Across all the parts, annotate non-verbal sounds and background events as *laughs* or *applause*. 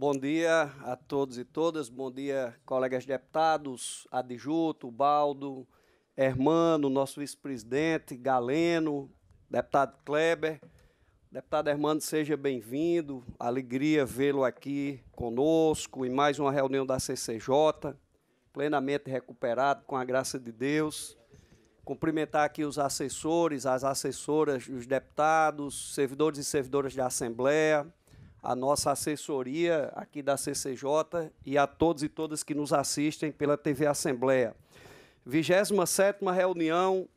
Bom dia a todos e todas. Bom dia, colegas deputados, Adjuto, Baldo, Hermano, nosso vice-presidente, Galeno, deputado Kleber. Deputado Hermano, seja bem-vindo. Alegria vê-lo aqui conosco em mais uma reunião da CCJ, plenamente recuperado, com a graça de Deus. Cumprimentar aqui os assessores, as assessoras, os deputados, servidores e servidoras da Assembleia, a nossa assessoria aqui da CCJ e a todos e todas que nos assistem pela TV Assembleia. 27ª reunião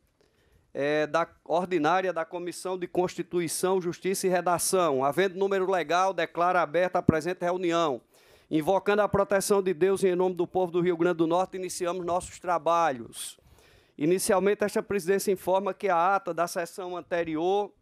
é, da ordinária da Comissão de Constituição, Justiça e Redação. Havendo número legal, declara aberta a presente reunião. Invocando a proteção de Deus em nome do povo do Rio Grande do Norte, iniciamos nossos trabalhos. Inicialmente, esta presidência informa que a ata da sessão anterior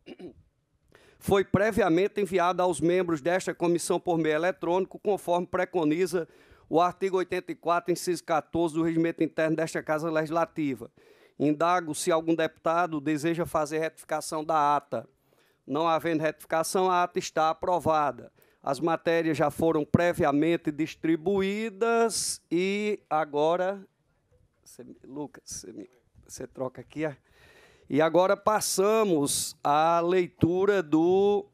foi previamente enviada aos membros desta comissão por meio eletrônico, conforme preconiza o artigo 84, inciso 14 do regimento interno desta Casa Legislativa. Indago se algum deputado deseja fazer retificação da ata. Não havendo retificação, a ata está aprovada. As matérias já foram previamente distribuídas e agora. Lucas, você troca aqui a. E agora passamos à leitura do,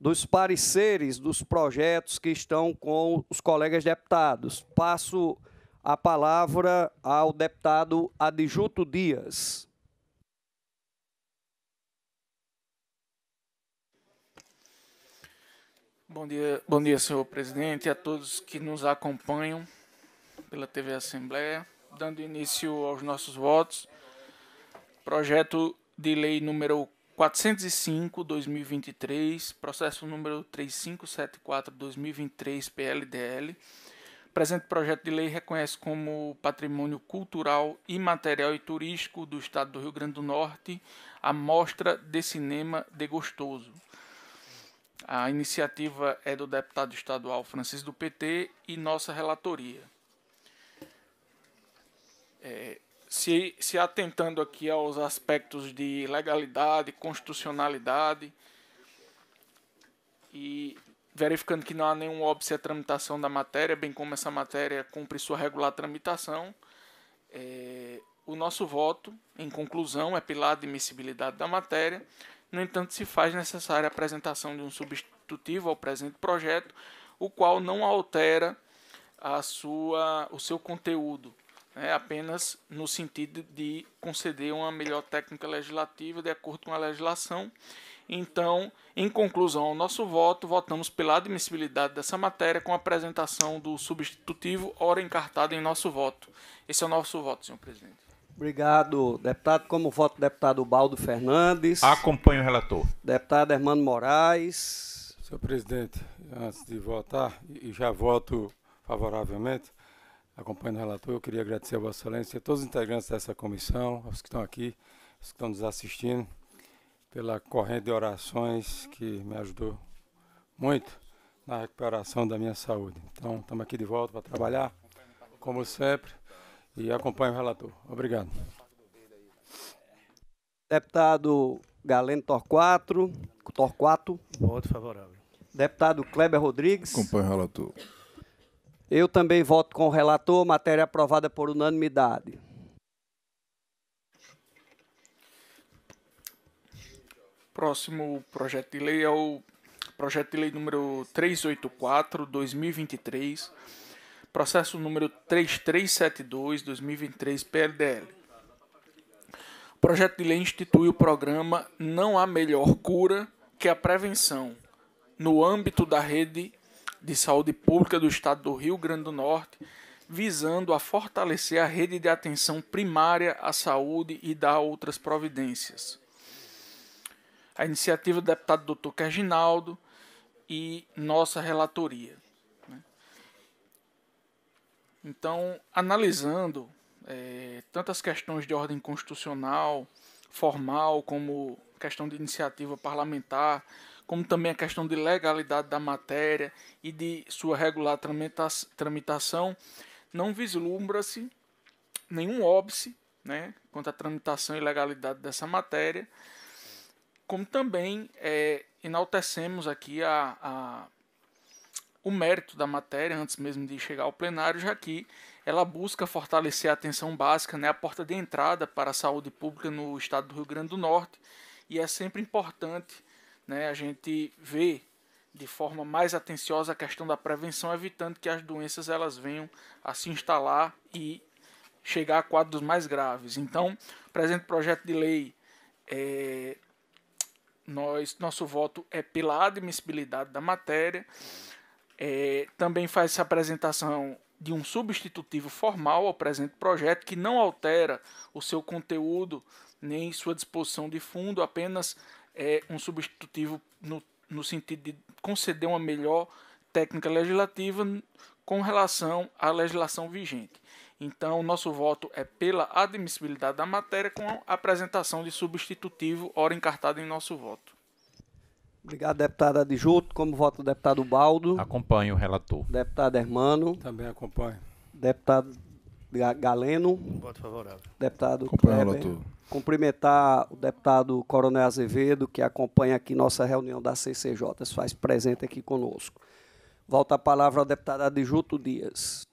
dos pareceres dos projetos que estão com os colegas deputados. Passo a palavra ao deputado Adjuto Dias. Bom dia, bom dia, senhor presidente, e a todos que nos acompanham pela TV Assembleia, dando início aos nossos votos. Projeto de Lei número 405/2023, processo número 3574/2023 PLDL. O presente projeto de lei reconhece como patrimônio cultural, imaterial e turístico do estado do Rio Grande do Norte a Mostra de Cinema de Gostoso. A iniciativa é do deputado estadual Francisco do PT e nossa relatoria. É, se, se atentando aqui aos aspectos de legalidade, constitucionalidade e verificando que não há nenhum óbice à tramitação da matéria, bem como essa matéria cumpre sua regular tramitação, é, o nosso voto, em conclusão, é pela admissibilidade da matéria. No entanto, se faz necessária a apresentação de um substitutivo ao presente projeto, o qual não altera a sua, o seu conteúdo é apenas no sentido de conceder uma melhor técnica legislativa de acordo com a legislação. Então, em conclusão ao nosso voto, votamos pela admissibilidade dessa matéria com a apresentação do substitutivo, ora encartado em nosso voto. Esse é o nosso voto, senhor presidente. Obrigado, deputado. Como voto, deputado Baldo Fernandes. Acompanho o relator. Deputado Hermano Moraes. Senhor presidente, antes de votar, e já voto favoravelmente, acompanhando o relator, eu queria agradecer a Vossa Excelência, a todos os integrantes dessa comissão, aos que estão aqui, os que estão nos assistindo, pela corrente de orações que me ajudou muito na recuperação da minha saúde. Então, estamos aqui de volta para trabalhar, como sempre, e acompanho o relator. Obrigado. Deputado Galeno Torquato. Torquato. Voto favorável. Deputado Kleber Rodrigues. Acompanho o relator. Eu também voto com o relator, matéria aprovada por unanimidade. Próximo projeto de lei é o projeto de lei número 384/2023, processo número 3372/2023 PLDL. O projeto de lei institui o programa Não há melhor cura que a prevenção no âmbito da rede de Saúde Pública do Estado do Rio Grande do Norte, visando a fortalecer a rede de atenção primária à saúde e dar outras providências. A iniciativa do deputado Dr. Kerginaldo e nossa relatoria. Né? Então, analisando é, tantas questões de ordem constitucional, formal, como questão de iniciativa parlamentar, como também a questão de legalidade da matéria e de sua regular tramitação, não vislumbra-se nenhum óbice né, quanto à tramitação e legalidade dessa matéria, como também é, enaltecemos aqui a, a, o mérito da matéria, antes mesmo de chegar ao plenário, já que ela busca fortalecer a atenção básica, né, a porta de entrada para a saúde pública no estado do Rio Grande do Norte, e é sempre importante né, a gente vê de forma mais atenciosa a questão da prevenção, evitando que as doenças elas venham a se instalar e chegar a quadros mais graves. Então, presente projeto de lei, é, nós, nosso voto é pela admissibilidade da matéria. É, também faz essa apresentação de um substitutivo formal ao presente projeto que não altera o seu conteúdo nem sua disposição de fundo, apenas é, um substitutivo no, no sentido de conceder uma melhor técnica legislativa com relação à legislação vigente. Então, nosso voto é pela admissibilidade da matéria com a apresentação de substitutivo, ora encartado em nosso voto. Obrigado, deputada Adjuto. Como voto o deputado Baldo? Acompanho o relator. Deputado Hermano? Também acompanho. Deputado Galeno? Voto favorável. Deputado Acompanho Kleber. o relator cumprimentar o deputado Coronel Azevedo, que acompanha aqui nossa reunião da CCJ, se faz presente aqui conosco. Volta a palavra ao deputado Adjuto Dias.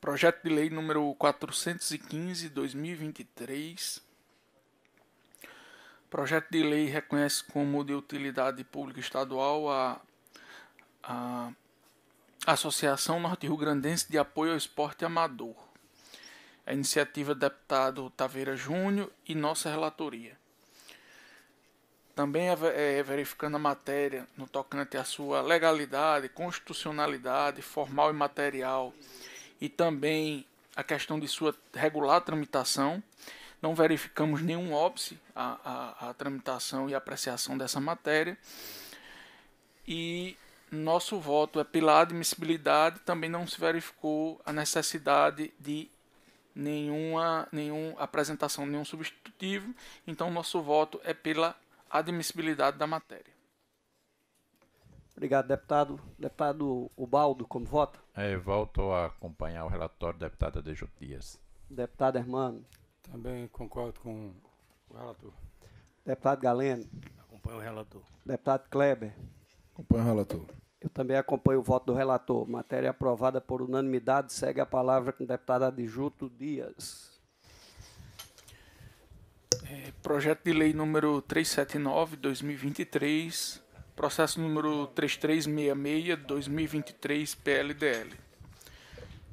Projeto de lei número 415/2023. Projeto de lei reconhece como de utilidade pública estadual a, a Associação Norte-Rio-Grandense de Apoio ao Esporte Amador a iniciativa do deputado Taveira Júnior e nossa relatoria. Também é, é verificando a matéria no tocante à sua legalidade, constitucionalidade, formal e material, e também a questão de sua regular tramitação. Não verificamos nenhum óbice à, à, à tramitação e apreciação dessa matéria. E nosso voto é pela admissibilidade, também não se verificou a necessidade de nenhuma, nenhuma apresentação nenhum substitutivo, então nosso voto é pela admissibilidade da matéria. Obrigado, deputado. Deputado Ubaldo, como vota? É, volto a acompanhar o relatório deputada Dejo Dias. Deputado Hermano. Também concordo com o relator. Deputado Galeno. Acompanho o relator. Deputado Kleber. Acompanho o relator. Eu também acompanho o voto do relator. Matéria aprovada por unanimidade. Segue a palavra com o deputado Adjuto Dias. É, projeto de lei número 379-2023, processo número 3366-2023, PLDL.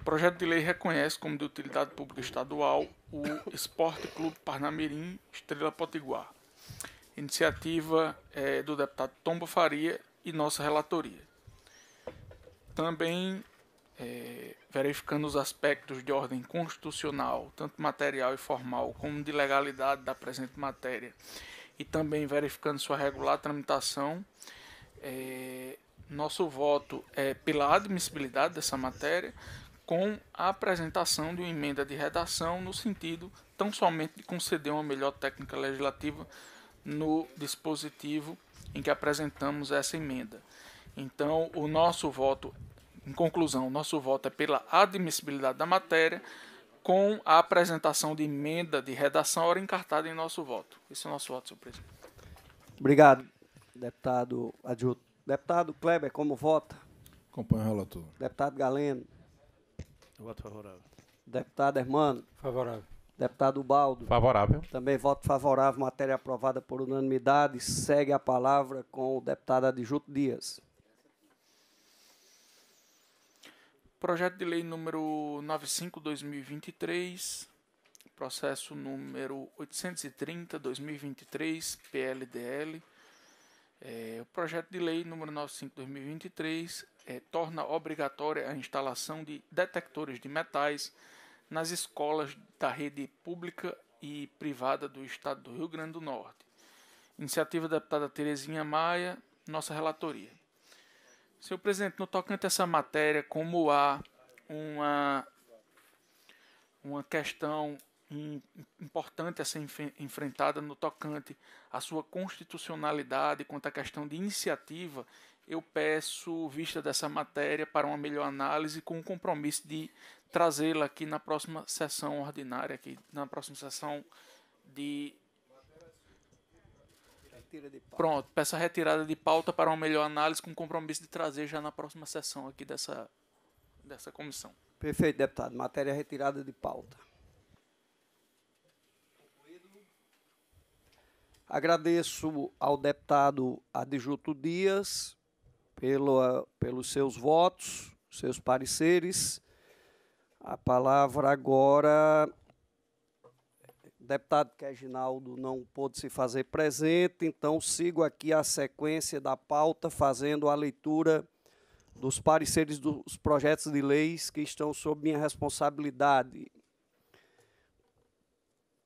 projeto de lei reconhece como de utilidade pública estadual o Esporte Clube Parnamirim Estrela Potiguar. Iniciativa é, do deputado Tomba Faria e nossa relatoria também é, verificando os aspectos de ordem constitucional, tanto material e formal, como de legalidade da presente matéria, e também verificando sua regular tramitação, é, nosso voto é pela admissibilidade dessa matéria, com a apresentação de uma emenda de redação no sentido tão somente de conceder uma melhor técnica legislativa no dispositivo em que apresentamos essa emenda. Então, o nosso voto em conclusão, nosso voto é pela admissibilidade da matéria com a apresentação de emenda de redação hora encartada em nosso voto. Esse é o nosso voto, senhor presidente. Obrigado, deputado adjunto. Deputado Kleber, como vota? Acompanho o relator. Deputado Galeno. Voto favorável. Deputado Hermano. Favorável. Deputado Baldo. Favorável. Também voto favorável. Matéria aprovada por unanimidade. Segue a palavra com o deputado adjuto Dias. Projeto de lei número 95/2023, processo número 830/2023, PLDL. É, o projeto de lei número 95/2023 é, torna obrigatória a instalação de detectores de metais nas escolas da rede pública e privada do Estado do Rio Grande do Norte. Iniciativa da deputada Terezinha Maia, nossa relatoria. Senhor presidente, no tocante a essa matéria, como há uma, uma questão importante a ser enf enfrentada no tocante à sua constitucionalidade quanto à questão de iniciativa, eu peço vista dessa matéria para uma melhor análise com o compromisso de trazê-la aqui na próxima sessão ordinária, aqui na próxima sessão de retira de pauta. Pronto, peça retirada de pauta para uma melhor análise com compromisso de trazer já na próxima sessão aqui dessa, dessa comissão. Perfeito, deputado. Matéria retirada de pauta. Agradeço ao deputado Adjuto Dias pelo, ah, pelos seus votos, seus pareceres. A palavra agora deputado Queginaldo não pôde se fazer presente, então sigo aqui a sequência da pauta, fazendo a leitura dos pareceres dos projetos de leis que estão sob minha responsabilidade.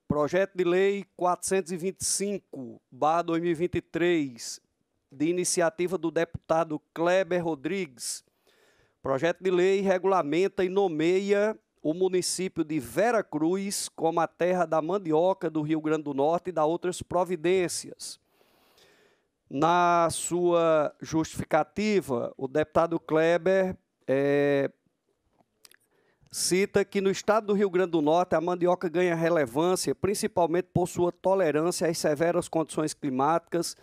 Projeto de Lei 425-2023, de iniciativa do deputado Kleber Rodrigues. Projeto de lei regulamenta e nomeia o município de Vera Cruz como a terra da mandioca do Rio Grande do Norte e da outras providências. Na sua justificativa, o deputado Kleber é, cita que no estado do Rio Grande do Norte a mandioca ganha relevância principalmente por sua tolerância às severas condições climáticas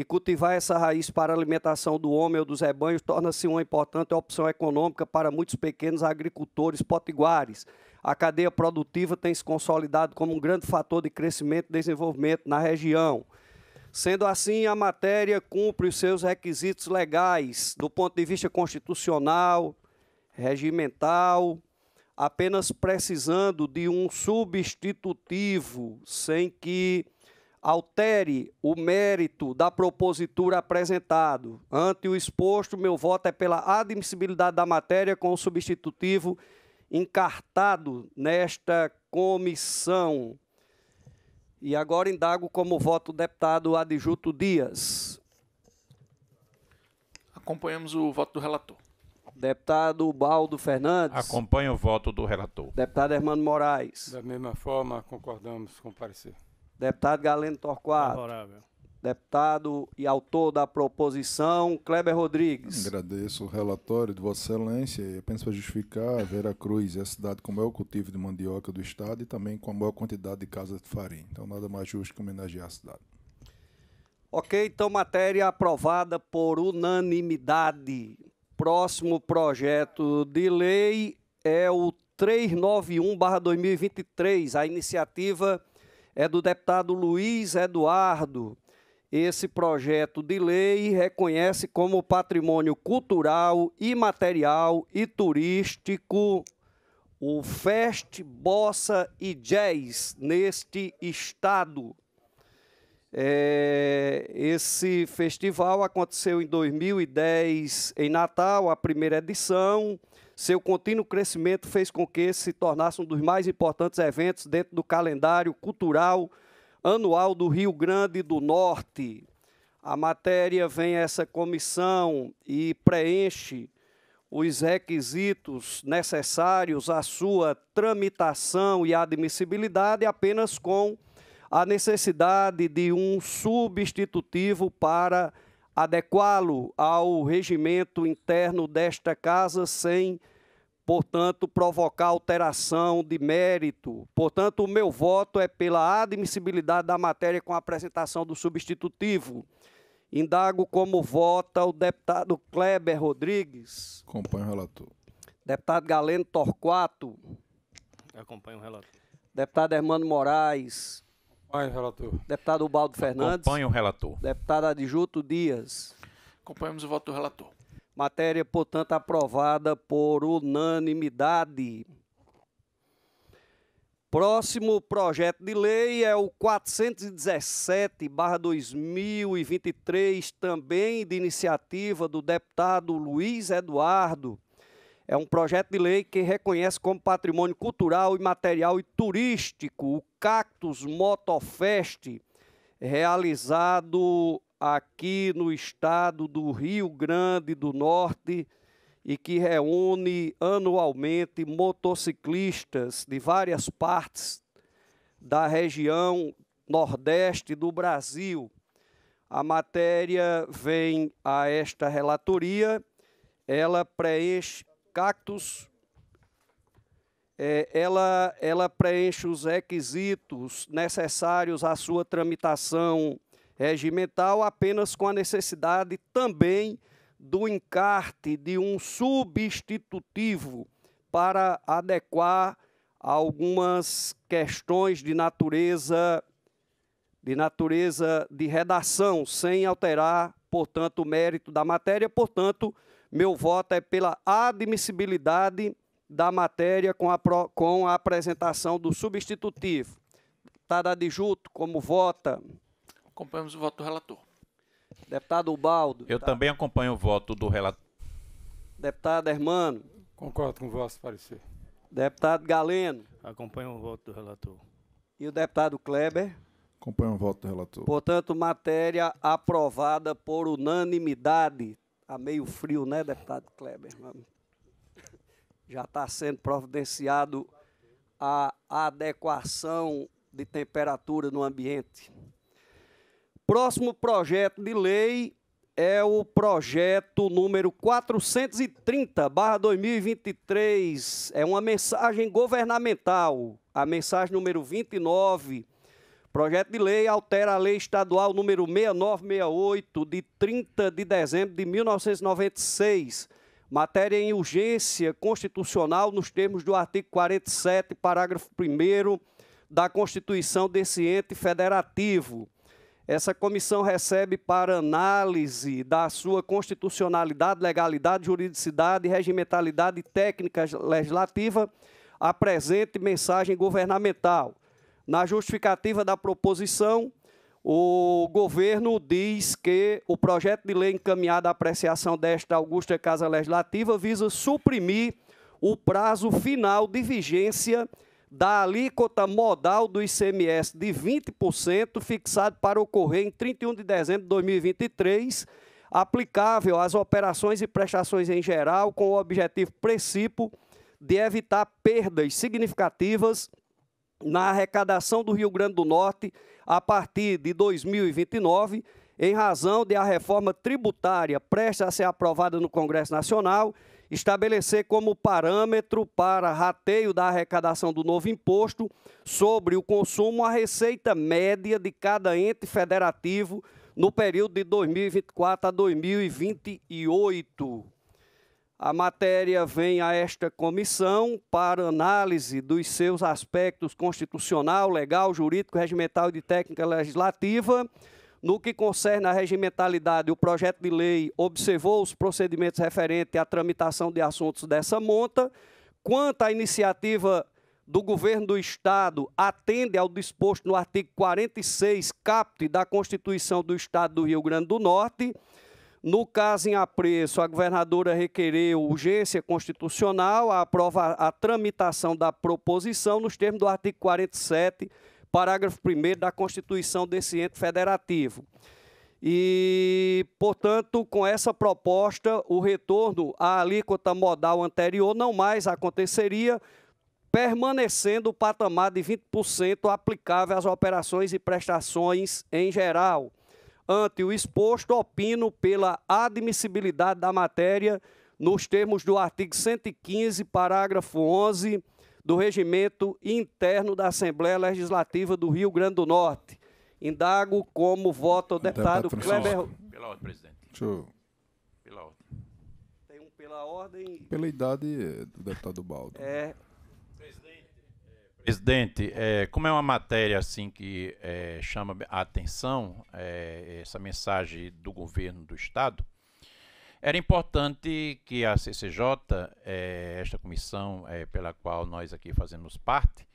e cultivar essa raiz para alimentação do homem ou dos rebanhos torna-se uma importante opção econômica para muitos pequenos agricultores potiguares. A cadeia produtiva tem se consolidado como um grande fator de crescimento e desenvolvimento na região. Sendo assim, a matéria cumpre os seus requisitos legais do ponto de vista constitucional, regimental, apenas precisando de um substitutivo, sem que altere o mérito da propositura apresentado. Ante o exposto, meu voto é pela admissibilidade da matéria com o substitutivo encartado nesta comissão. E agora indago como voto o deputado Adjuto Dias. Acompanhamos o voto do relator. Deputado Baldo Fernandes. Acompanho o voto do relator. Deputado Hermano Moraes. Da mesma forma, concordamos com o parecer. Deputado Galeno Torquato. Favorável. Deputado e autor da proposição, Kleber Rodrigues. Agradeço o relatório de Vossa Excelência. Apenas para justificar, Vera Cruz é a cidade com o maior cultivo de mandioca do estado e também com a maior quantidade de casas de farinha. Então, nada mais justo que homenagear a cidade. Ok, então, matéria aprovada por unanimidade. Próximo projeto de lei é o 391-2023, a iniciativa é do deputado Luiz Eduardo. Esse projeto de lei reconhece como patrimônio cultural, imaterial e turístico o Fest Bossa e Jazz neste estado. É, esse festival aconteceu em 2010 em Natal, a primeira edição. Seu contínuo crescimento fez com que se tornasse um dos mais importantes eventos dentro do calendário cultural anual do Rio Grande do Norte. A matéria vem a essa comissão e preenche os requisitos necessários à sua tramitação e admissibilidade apenas com a necessidade de um substitutivo para adequá-lo ao regimento interno desta casa sem, portanto, provocar alteração de mérito. Portanto, o meu voto é pela admissibilidade da matéria com a apresentação do substitutivo. Indago como vota o deputado Kleber Rodrigues. Acompanho o relator. Deputado Galeno Torquato. Acompanho o relator. Deputado Hermano Moraes. Acompanho, relator. Deputado Ubaldo Fernandes. Acompanho o relator. Deputado Adjuto Dias. Acompanhamos o voto do relator. Matéria, portanto, aprovada por unanimidade. Próximo projeto de lei é o 417-2023, também de iniciativa do deputado Luiz Eduardo é um projeto de lei que reconhece como patrimônio cultural, material e turístico o Cactus Motofest, realizado aqui no estado do Rio Grande do Norte e que reúne anualmente motociclistas de várias partes da região nordeste do Brasil. A matéria vem a esta relatoria, ela preenche cactos, é, ela, ela preenche os requisitos necessários à sua tramitação regimental apenas com a necessidade também do encarte de um substitutivo para adequar algumas questões de natureza de natureza de redação, sem alterar, portanto, o mérito da matéria, portanto, meu voto é pela admissibilidade da matéria com a, com a apresentação do substitutivo. Deputada Adjuto, como vota? Acompanhamos o voto do relator. Deputado Ubaldo. Eu tá? também acompanho o voto do relator. Deputado Hermano. Concordo com o vosso parecer. Deputado Galeno. Acompanho o voto do relator. E o deputado Kleber. Acompanho o voto do relator. Portanto, matéria aprovada por unanimidade a tá meio frio, né, deputado Kleber? Já está sendo providenciado a adequação de temperatura no ambiente. Próximo projeto de lei é o projeto número 430/2023. É uma mensagem governamental, a mensagem número 29 Projeto de lei altera a lei estadual número 6968 de 30 de dezembro de 1996, matéria em urgência constitucional nos termos do artigo 47, parágrafo 1 da Constituição desse ente federativo. Essa comissão recebe para análise da sua constitucionalidade, legalidade, juridicidade, regimentalidade e técnica legislativa a presente mensagem governamental na justificativa da proposição, o governo diz que o projeto de lei encaminhado à apreciação desta Augusta Casa Legislativa visa suprimir o prazo final de vigência da alíquota modal do ICMS de 20% fixado para ocorrer em 31 de dezembro de 2023, aplicável às operações e prestações em geral, com o objetivo princípio de evitar perdas significativas na arrecadação do Rio Grande do Norte a partir de 2029, em razão de a reforma tributária presta a ser aprovada no Congresso Nacional, estabelecer como parâmetro para rateio da arrecadação do novo imposto sobre o consumo a receita média de cada ente federativo no período de 2024 a 2028. A matéria vem a esta comissão para análise dos seus aspectos constitucional, legal, jurídico, regimental e de técnica legislativa. No que concerne à regimentalidade, o projeto de lei observou os procedimentos referentes à tramitação de assuntos dessa monta. Quanto à iniciativa do governo do Estado, atende ao disposto no artigo 46, caput da Constituição do Estado do Rio Grande do Norte. No caso em apreço, a governadora requereu urgência constitucional, aprova a tramitação da proposição nos termos do artigo 47, parágrafo 1 da Constituição desse ente federativo. E, portanto, com essa proposta, o retorno à alíquota modal anterior não mais aconteceria, permanecendo o patamar de 20% aplicável às operações e prestações em geral. Ante o exposto, opino pela admissibilidade da matéria nos termos do artigo 115, parágrafo 11 do regimento interno da Assembleia Legislativa do Rio Grande do Norte. Indago como voto o deputado, deputado Kleber. Pela ordem, presidente. Deixa Pela ordem. Tem um pela ordem. Pela idade do deputado Baldo. É, Presidente, é, como é uma matéria assim que é, chama a atenção, é, essa mensagem do governo do Estado, era importante que a CCJ, é, esta comissão é, pela qual nós aqui fazemos parte,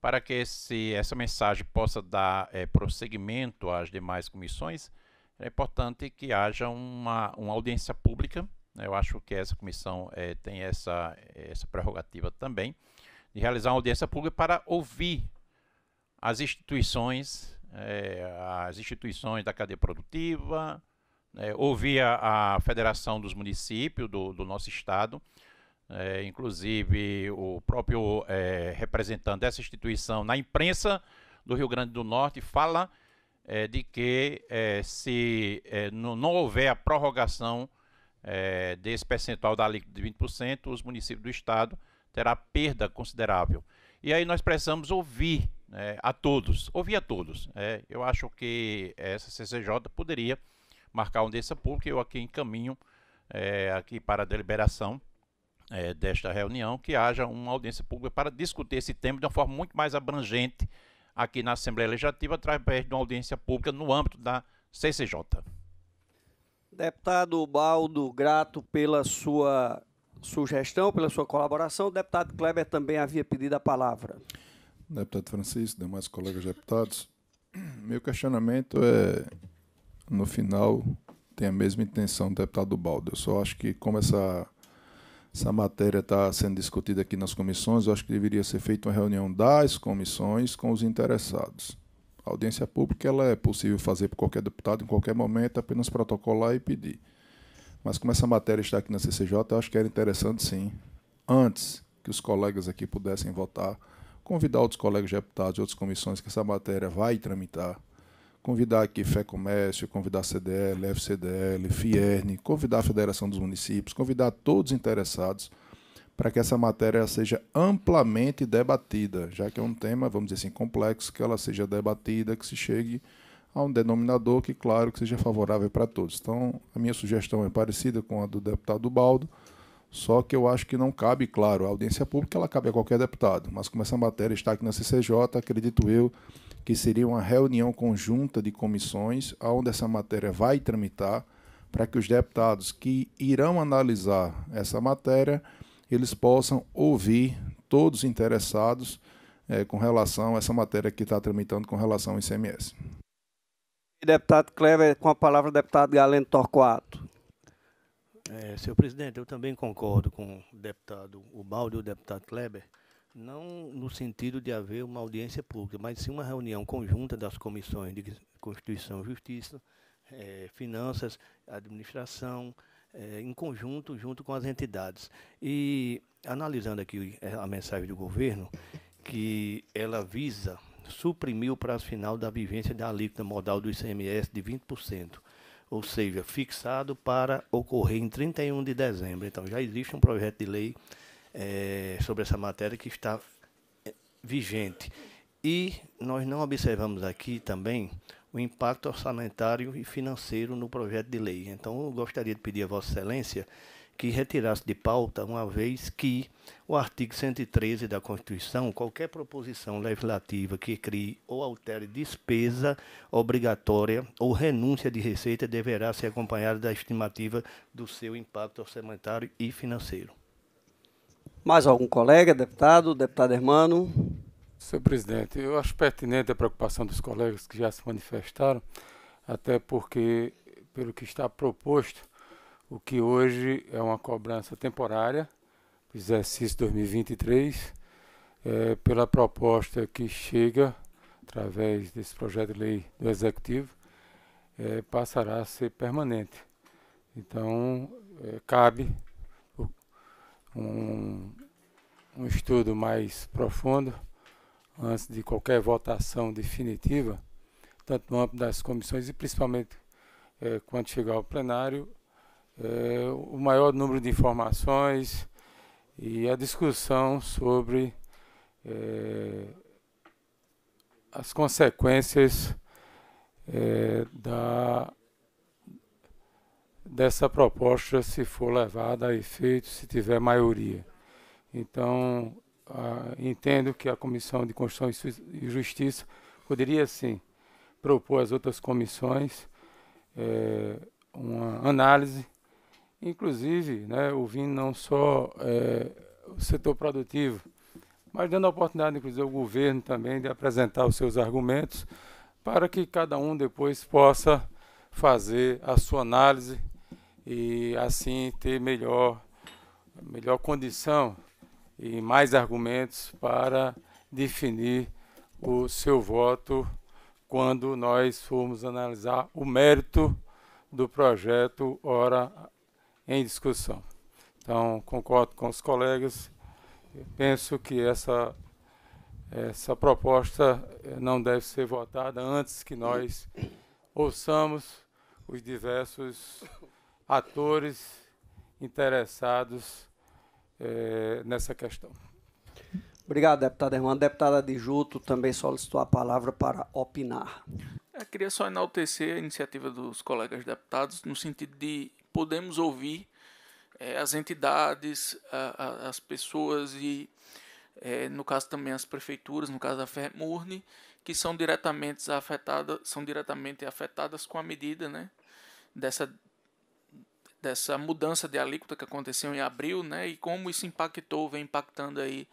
para que esse, essa mensagem possa dar é, prosseguimento às demais comissões, é importante que haja uma, uma audiência pública. Né? Eu acho que essa comissão tem essa, essa prerrogativa também de realizar uma audiência pública para ouvir as instituições, é, as instituições da cadeia produtiva, é, ouvir a, a, Federação dos Municípios do, do nosso estado, é, inclusive o próprio eh, representante dessa instituição na imprensa do Rio Grande do Norte fala eh, de que se não, não houver a prorrogação desse percentual da alíquota de 20%, os municípios do estado terá perda considerável. E aí nós precisamos ouvir né, a todos, ouvir a todos. É, eu acho que essa CCJ poderia marcar um audiência pública, eu aqui encaminho é, aqui para a deliberação é, desta reunião, que haja uma audiência pública para discutir esse tema de uma forma muito mais abrangente aqui na Assembleia Legislativa, através de uma audiência pública no âmbito da CCJ. Deputado Baldo, grato pela sua sugestão, pela sua colaboração. O deputado Kleber também havia pedido a palavra. Deputado Francisco, demais colegas deputados, meu questionamento é, no final, tem a mesma intenção do deputado Baldo. Eu só acho que, como essa, essa matéria está sendo discutida aqui nas comissões, eu acho que deveria ser feita uma reunião das comissões com os interessados. A audiência pública ela é possível fazer por qualquer deputado em qualquer momento, apenas protocolar e pedir. Mas como essa matéria está aqui na CCJ, eu acho que era interessante, sim, antes que os colegas aqui pudessem votar, convidar outros colegas deputados e outras comissões que essa matéria vai tramitar, convidar aqui Fé Comércio, convidar CDL, FCDL, Fierne, convidar a Federação dos Municípios, convidar todos interessados para que essa matéria seja amplamente debatida, já que é um tema, vamos dizer assim, complexo, que ela seja debatida, que se chegue a um denominador que, claro, que seja favorável para todos. Então, a minha sugestão é parecida com a do deputado Baldo, só que eu acho que não cabe, claro, a audiência pública ela cabe a qualquer deputado, mas como essa matéria está aqui na CCJ, acredito eu que seria uma reunião conjunta de comissões onde essa matéria vai tramitar para que os deputados que irão analisar essa matéria, eles possam ouvir todos interessados eh, com relação a essa matéria que está tramitando com relação ao ICMS deputado Kleber, com a palavra deputado Galeno Torquato. É, senhor presidente, eu também concordo com o deputado Ubaldo e o deputado Kleber, não no sentido de haver uma audiência pública, mas sim uma reunião conjunta das comissões de Constituição e Justiça, é, Finanças, Administração, é, em conjunto, junto com as entidades. E analisando aqui a mensagem do governo, que ela visa suprimiu o prazo final da vivência da alíquota modal do ICMS de 20%, ou seja, fixado para ocorrer em 31 de dezembro. Então, já existe um projeto de lei é, sobre essa matéria que está eh, vigente. E nós não observamos aqui também o impacto orçamentário e financeiro no projeto de lei. Então, eu gostaria de pedir a Vossa Excelência que retirasse de pauta, uma vez que o artigo 113 da Constituição, qualquer proposição legislativa que crie ou altere despesa obrigatória ou renúncia de receita deverá ser acompanhada da estimativa do seu impacto orçamentário e financeiro. Mais algum colega, deputado, deputado Hermano? Senhor presidente, eu acho pertinente a preocupação dos colegas que já se manifestaram, até porque, pelo que está proposto, o que hoje é uma cobrança temporária, exercício 2023, é, pela proposta que chega através desse projeto de lei do Executivo, é, passará a ser permanente. Então, é, cabe um, um estudo mais profundo antes de qualquer votação definitiva, tanto no âmbito das comissões e principalmente é, quando chegar ao plenário, eh, o maior número de informações e a discussão sobre eh, as consequências eh, da, dessa proposta se for levada a efeito, se tiver maioria. Então, a, entendo que a Comissão de Constituição e Justiça poderia, sim, propor às outras comissões é, uma análise inclusive né, ouvindo não só é, o setor produtivo, mas dando a oportunidade, inclusive, ao governo também de apresentar os seus argumentos para que cada um depois possa fazer a sua análise e assim ter melhor, melhor condição e mais argumentos para definir o seu voto quando nós formos analisar o mérito do projeto hora em discussão. Então, concordo com os colegas, penso que essa, essa proposta eh, não deve ser votada antes que nós ouçamos os diversos atores interessados eh, nessa questão. Obrigado, deputada Irmã. Deputada de Juto também solicitou a palavra para opinar. Eu queria só enaltecer a iniciativa dos colegas deputados no sentido de podemos ouvir é, as entidades, a, a, as pessoas e, é, no caso também as prefeituras, no caso da FEMURNE, que são diretamente afetadas, são diretamente afetadas com a medida, né, dessa dessa mudança de alíquota que aconteceu em abril, né, e como isso impactou, vem impactando aí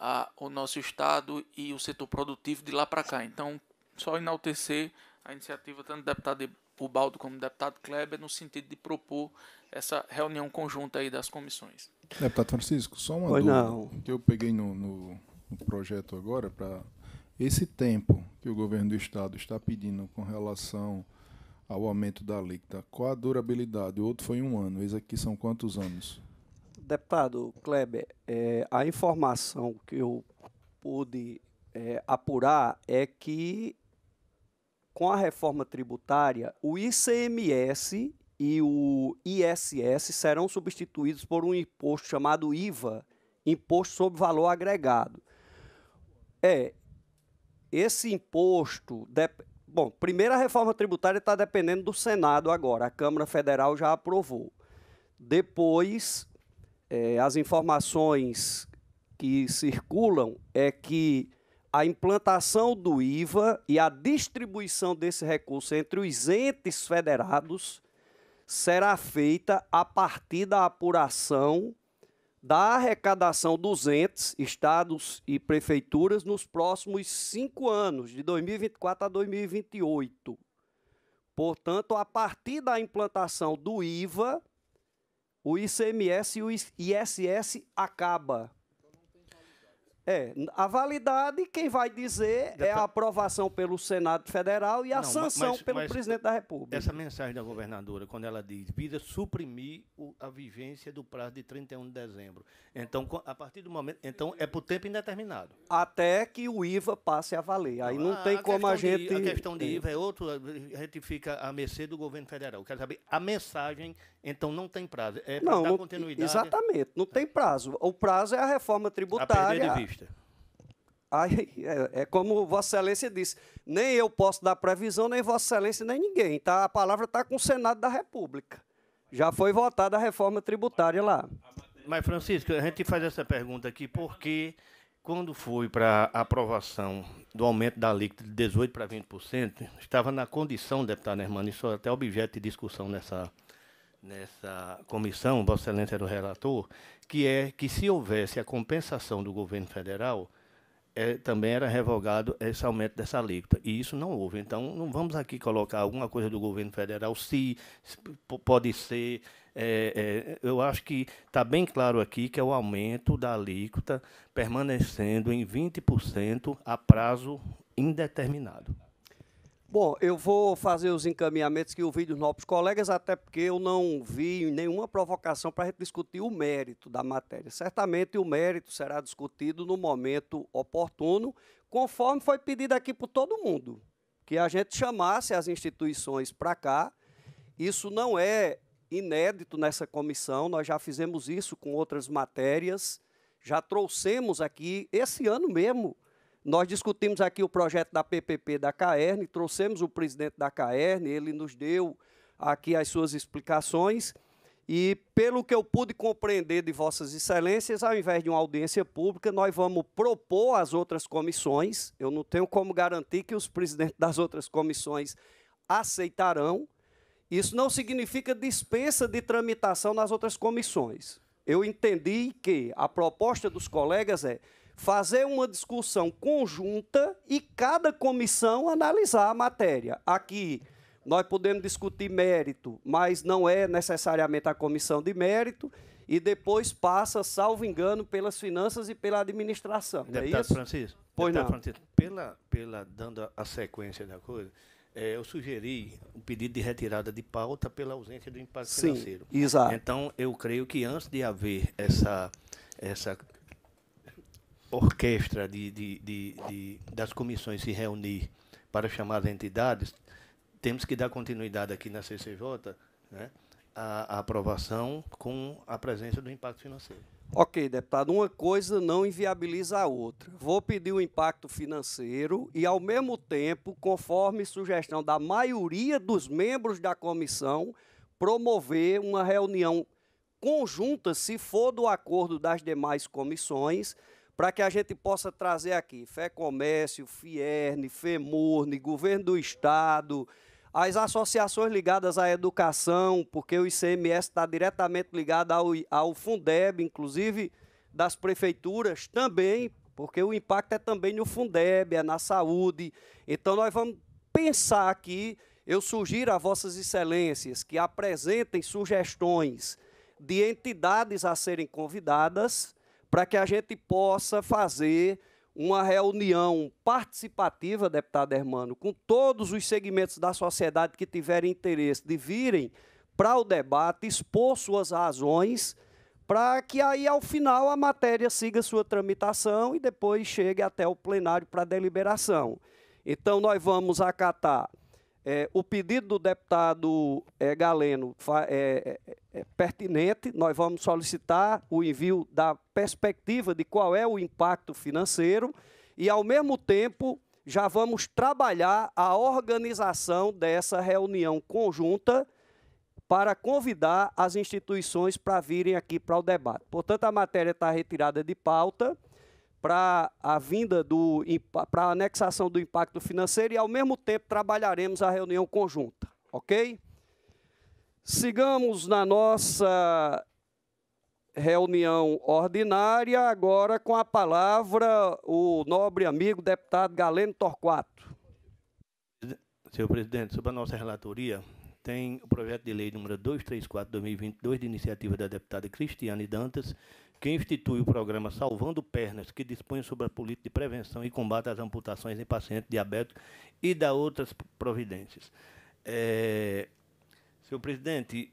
a, o nosso estado e o setor produtivo de lá para cá. Então, só enaltecer a iniciativa tanto do deputado o Baldo como deputado Kleber no sentido de propor essa reunião conjunta aí das comissões. Deputado Francisco, só uma pois dúvida não. que eu peguei no, no, no projeto agora para esse tempo que o governo do estado está pedindo com relação ao aumento da alíquota, qual a durabilidade? O outro foi um ano, esse aqui são quantos anos? Deputado Kleber, é, a informação que eu pude é, apurar é que com a reforma tributária, o ICMS e o ISS serão substituídos por um imposto chamado IVA, Imposto sobre Valor Agregado. É, esse imposto. De... Bom, primeira reforma tributária está dependendo do Senado agora, a Câmara Federal já aprovou. Depois, é, as informações que circulam é que a implantação do IVA e a distribuição desse recurso entre os entes federados será feita a partir da apuração da arrecadação dos entes, estados e prefeituras nos próximos cinco anos, de 2024 a 2028. Portanto, a partir da implantação do IVA, o ICMS e o ISS acaba. É, a validade, quem vai dizer Dep é a aprovação pelo Senado Federal e a não, sanção mas, pelo mas, presidente da República. Essa mensagem da governadora, quando ela diz vida suprimir o, a vigência do prazo de 31 de dezembro. Então, a partir do momento. Então, é por tempo indeterminado. Até que o IVA passe a valer. Aí então, não tem a como a gente. De, a questão de IVA é, é. outra, a gente fica à mercê do governo federal. Quer saber? A mensagem, então, não tem prazo. É para dar continuidade. Exatamente, não tem prazo. O prazo é a reforma tributária. A perder de vista. Aí, é, é, como Vossa Excelência disse, nem eu posso dar previsão, nem Vossa Excelência, nem ninguém. Tá? A palavra está com o Senado da República. Já foi votada a reforma tributária lá. Mas, Francisco, a gente faz essa pergunta aqui porque, quando foi para a aprovação do aumento da alíquota de 18% para 20%, estava na condição, deputado Hermano, isso é até objeto de discussão nessa, nessa comissão, Vossa Excelência era o relator, que é que se houvesse a compensação do governo federal, é, também era revogado esse aumento dessa alíquota. E isso não houve. Então, não vamos aqui colocar alguma coisa do governo federal, se, se pode ser. É, é, eu acho que está bem claro aqui que é o aumento da alíquota permanecendo em 20% a prazo indeterminado. Bom, eu vou fazer os encaminhamentos que eu vi dos novos colegas, até porque eu não vi nenhuma provocação para discutir o mérito da matéria. Certamente o mérito será discutido no momento oportuno, conforme foi pedido aqui por todo mundo, que a gente chamasse as instituições para cá. Isso não é inédito nessa comissão, nós já fizemos isso com outras matérias, já trouxemos aqui, esse ano mesmo, nós discutimos aqui o projeto da PPP da CAERN, trouxemos o presidente da CAERN, ele nos deu aqui as suas explicações. E, pelo que eu pude compreender de Vossas Excelências, ao invés de uma audiência pública, nós vamos propor às outras comissões. Eu não tenho como garantir que os presidentes das outras comissões aceitarão. Isso não significa dispensa de tramitação nas outras comissões. Eu entendi que a proposta dos colegas é fazer uma discussão conjunta e cada comissão analisar a matéria. Aqui nós podemos discutir mérito, mas não é necessariamente a comissão de mérito. E depois passa, salvo engano, pelas finanças e pela administração. É deputado é isso? Francisco, pois deputado não. Francisco, pela, pela, dando a sequência da coisa, é, eu sugeri um pedido de retirada de pauta pela ausência do impacto Sim, financeiro. Exato. Então, eu creio que antes de haver essa, essa orquestra de, de, de, de, das comissões se reunir para chamar as entidades, temos que dar continuidade aqui na CCJ né, à aprovação com a presença do impacto financeiro. Ok, deputado, uma coisa não inviabiliza a outra. Vou pedir o impacto financeiro e, ao mesmo tempo, conforme sugestão da maioria dos membros da comissão, promover uma reunião conjunta, se for do acordo das demais comissões, para que a gente possa trazer aqui Fé Comércio, Fierne, Femurne, Governo do Estado, as associações ligadas à educação, porque o ICMS está diretamente ligado ao, ao Fundeb, inclusive das prefeituras também, porque o impacto é também no Fundeb, é na saúde. Então nós vamos pensar aqui, eu sugiro a vossas excelências que apresentem sugestões de entidades a serem convidadas para que a gente possa fazer uma reunião participativa, deputado Hermano, com todos os segmentos da sociedade que tiverem interesse de virem para o debate, expor suas razões, para que aí, ao final, a matéria siga sua tramitação e depois chegue até o plenário para deliberação. Então, nós vamos acatar é, o pedido do deputado é, Galeno é, é, é, pertinente, nós vamos solicitar o envio da perspectiva de qual é o impacto financeiro e, ao mesmo tempo, já vamos trabalhar a organização dessa reunião conjunta para convidar as instituições para virem aqui para o debate. Portanto, a matéria está retirada de pauta para a vinda do para a anexação do impacto financeiro e ao mesmo tempo trabalharemos a reunião conjunta, OK? Sigamos na nossa reunião ordinária agora com a palavra o nobre amigo deputado Galeno Torquato. Senhor presidente, sobre a nossa relatoria, tem o projeto de lei número 234/2022 de iniciativa da deputada Cristiane Dantas, que institui o programa Salvando Pernas, que dispõe sobre a política de prevenção e combate às amputações em pacientes diabéticos e da outras providências. É, senhor presidente,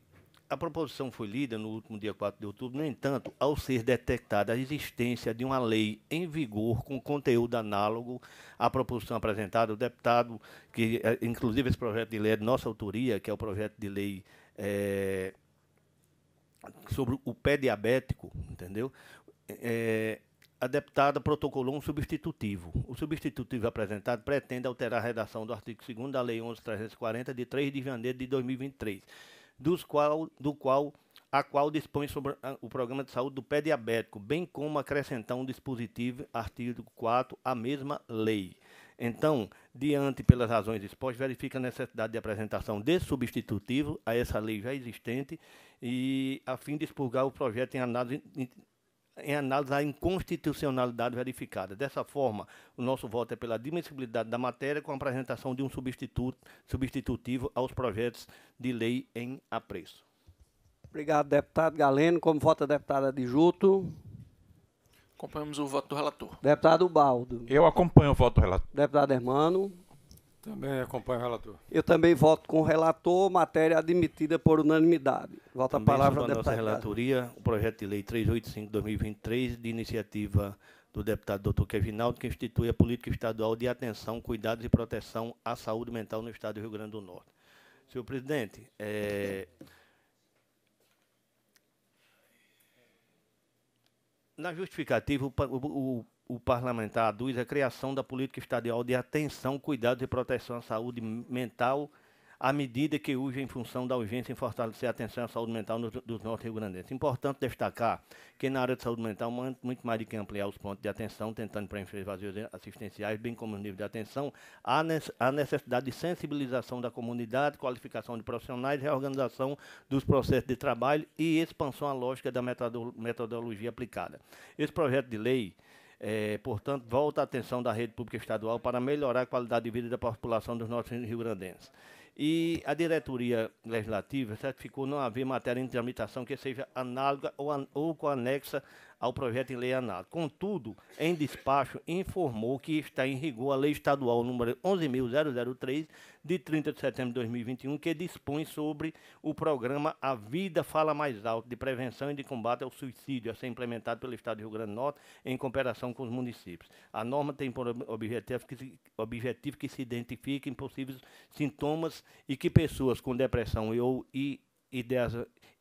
a proposição foi lida no último dia 4 de outubro, no entanto, ao ser detectada a existência de uma lei em vigor com conteúdo análogo à proposição apresentada, o deputado, que é, inclusive esse projeto de lei é de nossa autoria, que é o projeto de lei. É, sobre o pé diabético, entendeu? É, a deputada protocolou um substitutivo. O substitutivo apresentado pretende alterar a redação do artigo 2 da Lei 11.340, de 3 de janeiro de 2023, dos qual, do qual a qual dispõe sobre o programa de saúde do pé diabético, bem como acrescentar um dispositivo, artigo 4, à mesma lei. Então, diante pelas razões expostas, verifica a necessidade de apresentação de substitutivo a essa lei já existente e a fim de expurgar o projeto em análise em análise à inconstitucionalidade verificada. Dessa forma, o nosso voto é pela admissibilidade da matéria com a apresentação de um substituto, substitutivo aos projetos de lei em apreço. Obrigado, deputado Galeno. Como vota a deputada Adjuto? Acompanhamos o voto do relator. Deputado Baldo. Eu acompanho o voto do relator. Deputado Hermano. Também acompanho o relator. Eu também voto com o relator, matéria admitida por unanimidade. Volta também a palavra ao deputado. nossa relatoria, o projeto de lei 385-2023, de iniciativa do deputado Dr. Kevinaldo, que institui a política estadual de atenção, cuidados e proteção à saúde mental no Estado do Rio Grande do Norte. Senhor presidente, é, na justificativa, o, o, o, parlamentar aduz a criação da política estadual de atenção, cuidados e proteção à saúde mental à medida que urge em função da urgência em fortalecer a atenção à saúde mental dos nossos rio-grandenses. Importante destacar que na área de saúde mental, muito mais do que ampliar os pontos de atenção, tentando preencher vazios assistenciais, bem como o nível de atenção, há a necessidade de sensibilização da comunidade, qualificação de profissionais, reorganização dos processos de trabalho e expansão à lógica da metodologia aplicada. Esse projeto de lei é, portanto, volta a atenção da rede pública estadual para melhorar a qualidade de vida da população dos nossos rio-grandenses. E a diretoria legislativa certificou não haver matéria em tramitação que seja análoga ou, an ou com anexa ao projeto em lei análogo. Contudo, em despacho, informou que está em rigor a Lei Estadual número 11.003, de 30 de setembro de 2021, que dispõe sobre o programa A Vida Fala Mais Alto, de prevenção e de combate ao suicídio, a ser implementado pelo Estado do Rio Grande do Norte, em cooperação com os municípios. A norma tem por objetivo que se, objetivo que se identifiquem possíveis sintomas e que pessoas com depressão e, ou, e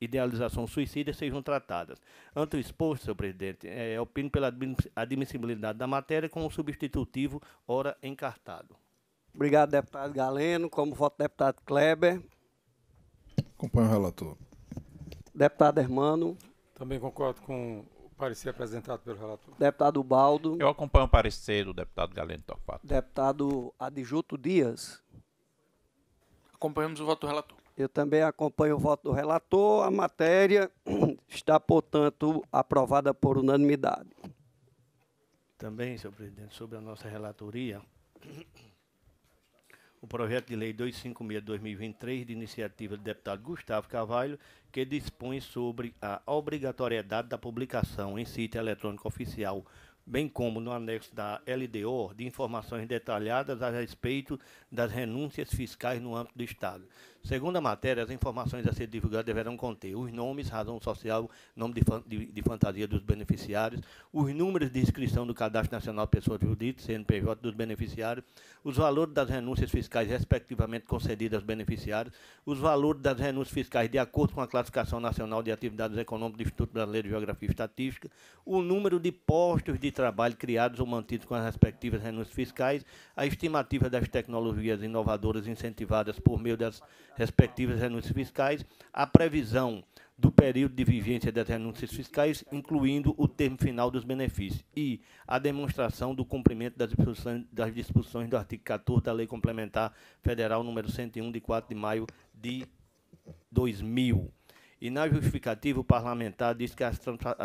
idealização suicida sejam tratadas. Ante o exposto, senhor presidente, é, opino pela admissibilidade da matéria com o substitutivo ora encartado. Obrigado, deputado Galeno. Como voto, deputado Kleber. Acompanho o relator. Deputado Hermano. Também concordo com o parecer apresentado pelo relator. Deputado Baldo. Eu acompanho o parecer do deputado Galeno Torquato. Deputado Adjuto Dias. Acompanhamos o voto do relator. Eu também acompanho o voto do relator. A matéria *clears throat* está, portanto, aprovada por unanimidade. Também, senhor presidente, sobre a nossa relatoria, *clears throat* o projeto de lei 256-2023, de iniciativa do deputado Gustavo Carvalho, que dispõe sobre a obrigatoriedade da publicação em sítio eletrônico oficial bem como no anexo da LDO, de informações detalhadas a respeito das renúncias fiscais no âmbito do Estado. Segundo a matéria, as informações a ser divulgadas deverão conter os nomes, razão social, nome de, de, de, fantasia dos beneficiários, os números de inscrição do Cadastro Nacional de Pessoas Jurídicas, CNPJ, dos beneficiários, os valores das renúncias fiscais respectivamente concedidas aos beneficiários, os valores das renúncias fiscais de acordo com a classificação nacional de atividades econômicas do Instituto Brasileiro de Geografia e Estatística, o número de postos de trabalho criados ou mantidos com as respectivas renúncias fiscais, a estimativa das tecnologias inovadoras incentivadas por meio das respectivas renúncias fiscais, a previsão do período de vigência das renúncias fiscais, incluindo o termo final dos benefícios, e a demonstração do cumprimento das disposições, das disposições do artigo 14 da Lei Complementar Federal número 101, de 4 de maio de 2000. E na justificativa, o parlamentar diz que a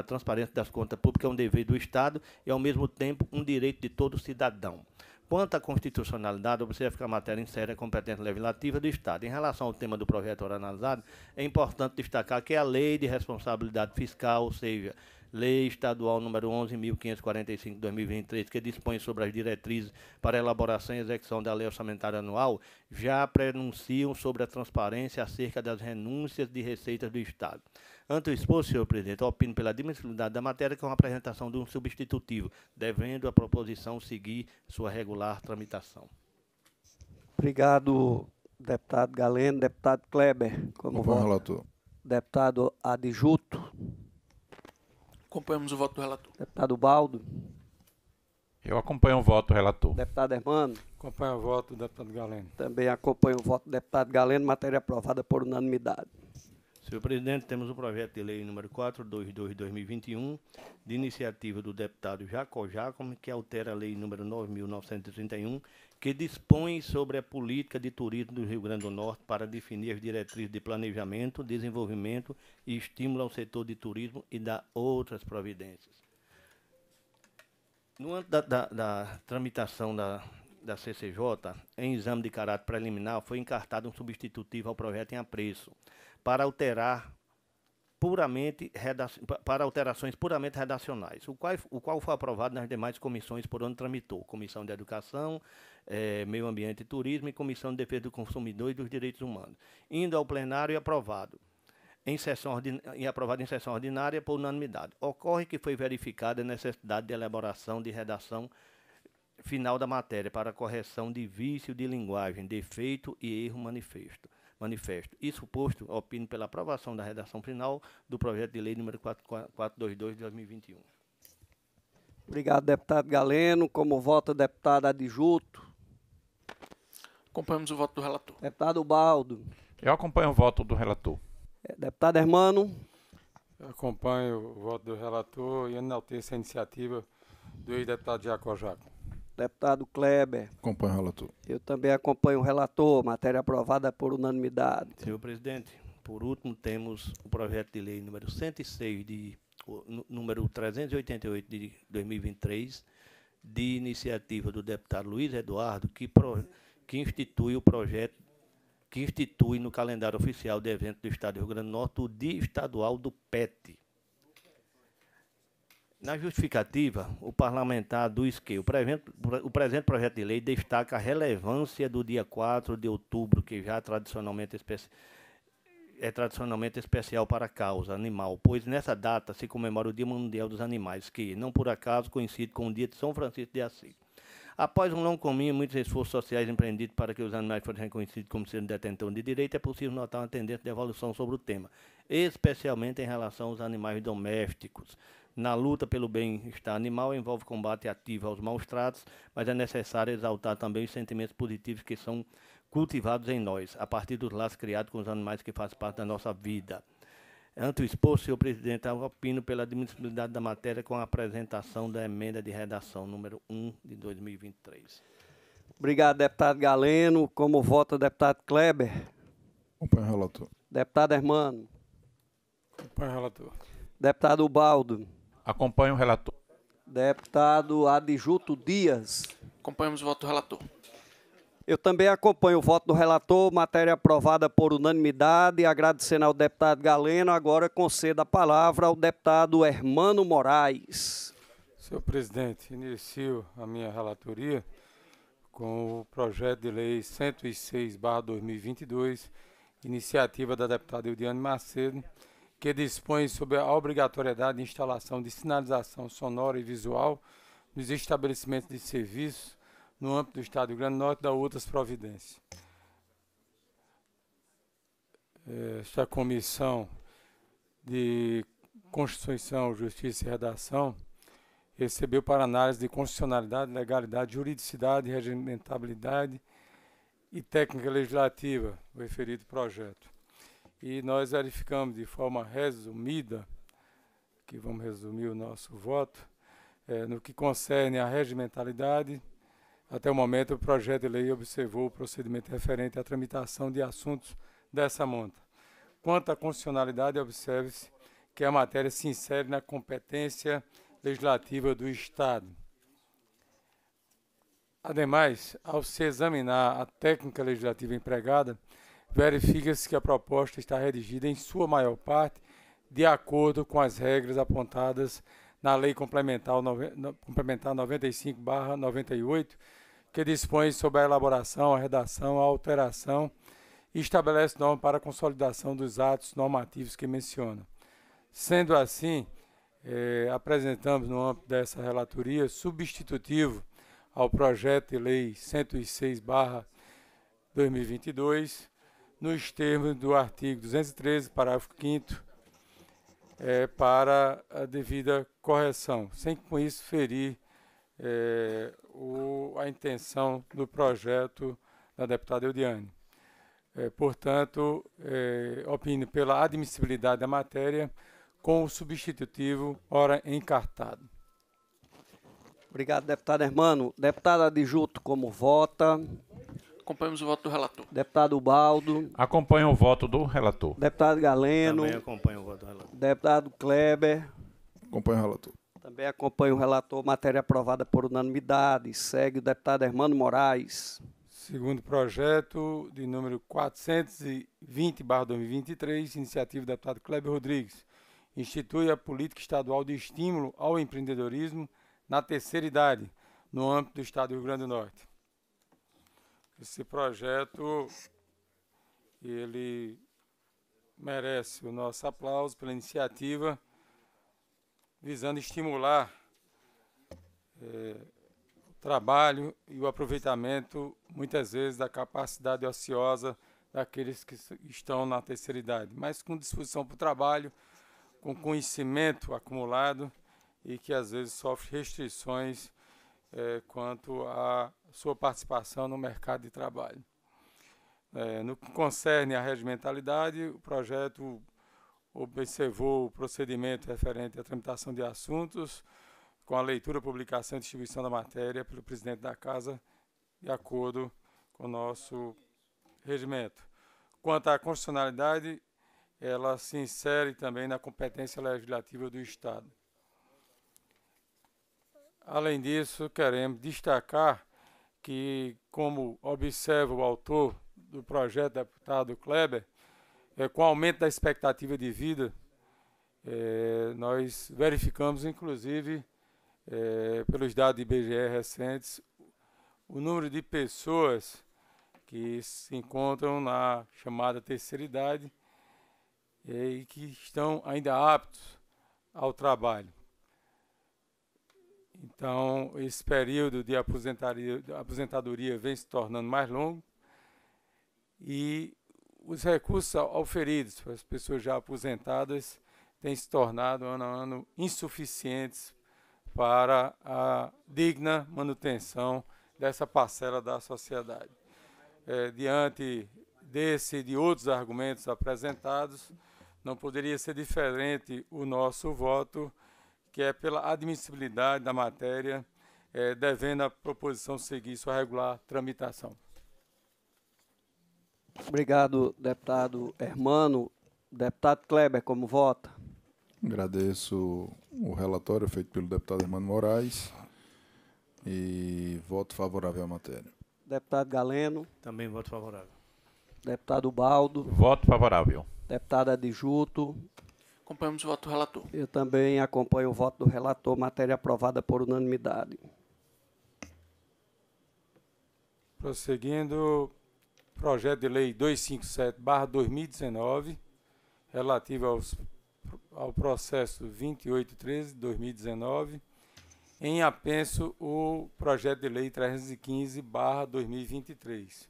transparência das contas públicas é um dever do Estado e, ao mesmo tempo, um direito de todo cidadão. Quanto à constitucionalidade, observa que a matéria insere a competência legislativa do Estado. Em relação ao tema do projeto ora analisado, é importante destacar que a lei de responsabilidade fiscal, ou seja, Lei Estadual número 11.545 de 2023, que dispõe sobre as diretrizes para elaboração e execução da Lei Orçamentária Anual, já prenunciam sobre a transparência acerca das renúncias de receitas do Estado. Ante o exposto, senhor presidente, opino pela admissibilidade da matéria com é a apresentação de um substitutivo, devendo a proposição seguir sua regular tramitação. Obrigado, deputado Galeno. Deputado Kleber, como Bom, relator. Deputado Adjuto, Acompanhamos o voto do relator. Deputado Baldo. Eu acompanho o voto do relator. Deputado Hermano. Acompanho o voto do deputado Galeno. Também acompanho o voto do deputado Galeno. Matéria aprovada por unanimidade. Senhor presidente, temos o projeto de lei número 422-2021, de iniciativa do deputado Jacó Jacome, que altera a lei número 9.931, que dispõe sobre a política de turismo do Rio Grande do Norte para definir as diretrizes de planejamento, desenvolvimento e estímulo ao setor de turismo e dá outras providências. No âmbito da, da, da tramitação da, da CCJ, em exame de caráter preliminar, foi encartado um substitutivo ao projeto em apreço para alterar puramente para alterações puramente redacionais, o qual, o qual foi aprovado nas demais comissões por onde tramitou, Comissão de Educação, é, Meio Ambiente e Turismo e Comissão de Defesa do Consumidor e dos Direitos Humanos, indo ao plenário e aprovado em sessão ordin... e aprovado em sessão ordinária por unanimidade. Ocorre que foi verificada a necessidade de elaboração de redação final da matéria para correção de vício de linguagem, defeito e erro manifesto. Manifesto. Isso posto, opino pela aprovação da redação final do projeto de lei número 422 de 2021. Obrigado, deputado Galeno. Como vota, deputada Adjuto. Acompanhamos o voto do relator. Deputado Baldo. Eu acompanho o voto do relator. É, deputado Hermano. Eu acompanho o voto do relator e enalteço a iniciativa do ex-deputado Jacó Jaco. Deputado Kleber. Acompanho o relator. Eu também acompanho o relator. Matéria aprovada por unanimidade. Senhor presidente, por último, temos o projeto de lei número 106 de número 388 de 2023 de iniciativa do deputado Luiz Eduardo que pro, que institui o projeto, que institui no calendário oficial de evento do Estado do Rio Grande do Norte o Dia Estadual do PET. Na justificativa, o parlamentar diz que o presente, projeto de lei destaca a relevância do dia 4 de outubro, que já é tradicionalmente é tradicionalmente especial para a causa animal, pois nessa data se comemora o Dia Mundial dos Animais, que, não por acaso, coincide com o dia de São Francisco de Assis. Após um longo caminho e muitos esforços sociais empreendidos para que os animais fossem reconhecidos como sendo detentores de direito, é possível notar uma tendência de evolução sobre o tema, especialmente em relação aos animais domésticos. Na luta pelo bem-estar animal envolve combate ativo aos maus tratos, mas é necessário exaltar também os sentimentos positivos que são cultivados em nós, a partir dos laços criados com os animais que fazem parte da nossa vida. Ante o exposto, senhor presidente, opino pela admissibilidade da matéria com a apresentação da emenda de redação número 1 de 2023. Obrigado, deputado Galeno. Como vota o deputado Kleber? Acompanho o relator. Deputado Hermano? Acompanho o relator. Deputado Baldo? Acompanho o relator. Deputado Adjuto Dias? Acompanhamos o voto do relator. Eu também acompanho o voto do relator, matéria aprovada por unanimidade, agradecendo ao deputado Galeno. Agora conceda a palavra ao deputado Hermano Moraes. Senhor presidente, inicio a minha relatoria com o projeto de lei 106/2022, iniciativa da deputada Eudiane Macedo, que dispõe sobre a obrigatoriedade de instalação de sinalização sonora e visual nos estabelecimentos de serviço no âmbito do Estado do Rio Grande do Norte, da outras providências. Esta comissão de Constituição, Justiça e Redação recebeu para análise de constitucionalidade, legalidade, juridicidade, regimentabilidade e técnica legislativa o referido projeto. E nós verificamos de forma resumida, que vamos resumir o nosso voto, é, no que concerne à regimentalidade, até o momento, o projeto de lei observou o procedimento referente à tramitação de assuntos dessa monta. Quanto à constitucionalidade, observe-se que a matéria se insere na competência legislativa do Estado. Ademais, ao se examinar a técnica legislativa empregada, verifica-se que a proposta está redigida, em sua maior parte, de acordo com as regras apontadas na Lei Complementar, 95-98, que dispõe sobre a elaboração, a redação, a alteração e estabelece norma para a consolidação dos atos normativos que menciona. Sendo assim, eh, apresentamos no âmbito dessa relatoria substitutivo ao projeto de lei 106/2022, nos termos do artigo 213, parágrafo 5 eh, para a devida correção, sem com isso ferir é, o, a intenção do projeto da deputada Eudiane. É, portanto, é, opino pela admissibilidade da matéria com o substitutivo ora encartado. Obrigado, deputado Hermano. deputada Adjuto, como vota? Acompanhamos o voto do relator. Deputado Baldo. acompanha o voto do relator. Deputado Galeno. Também acompanha o voto do relator. Deputado Kleber. acompanha o relator. Também acompanha o relator, matéria aprovada por unanimidade. Segue o deputado Hermano Moraes. Segundo projeto de número 420-2023, iniciativa do deputado Kleber Rodrigues, institui a política estadual de estímulo ao empreendedorismo na terceira idade, no âmbito do Estado do Rio Grande do Norte. Esse projeto ele merece o nosso aplauso pela iniciativa visando estimular é, o trabalho e o aproveitamento, muitas vezes, da capacidade ociosa daqueles que estão na terceira idade, mas com disposição para o trabalho, com conhecimento acumulado e que às vezes sofre restrições é, quanto à sua participação no mercado de trabalho. É, no que concerne à regimentalidade, o projeto observou o procedimento referente à tramitação de assuntos, com a leitura, publicação e distribuição da matéria pelo presidente da Casa, de acordo com o nosso regimento. Quanto à constitucionalidade, ela se insere também na competência legislativa do Estado. Além disso, queremos destacar que, como observa o autor do projeto, deputado Kleber, é, com o aumento da expectativa de vida, é, nós verificamos, inclusive, é, pelos dados de IBGE recentes, o número de pessoas que se encontram na chamada terceira idade é, e que estão ainda aptos ao trabalho. Então, esse período de aposentadoria vem se tornando mais longo e os recursos oferidos para as pessoas já aposentadas têm se tornado, ano a ano, insuficientes para a digna manutenção dessa parcela da sociedade. É, diante desse e de outros argumentos apresentados, não poderia ser diferente o nosso voto, que é pela admissibilidade da matéria, é, devendo a proposição seguir sua regular tramitação. Obrigado, deputado Hermano. Deputado Kleber, como vota? Agradeço o relatório feito pelo deputado Hermano Moraes e voto favorável à matéria. Deputado Galeno. Também voto favorável. Deputado Baldo. Voto favorável. Deputada Adjuto. Acompanhamos o voto do relator. Eu também acompanho o voto do relator. Matéria aprovada por unanimidade. Prosseguindo, projeto de lei 257/2019, relativo aos, ao processo 2813/2019, em apenso o projeto de lei 315/2023.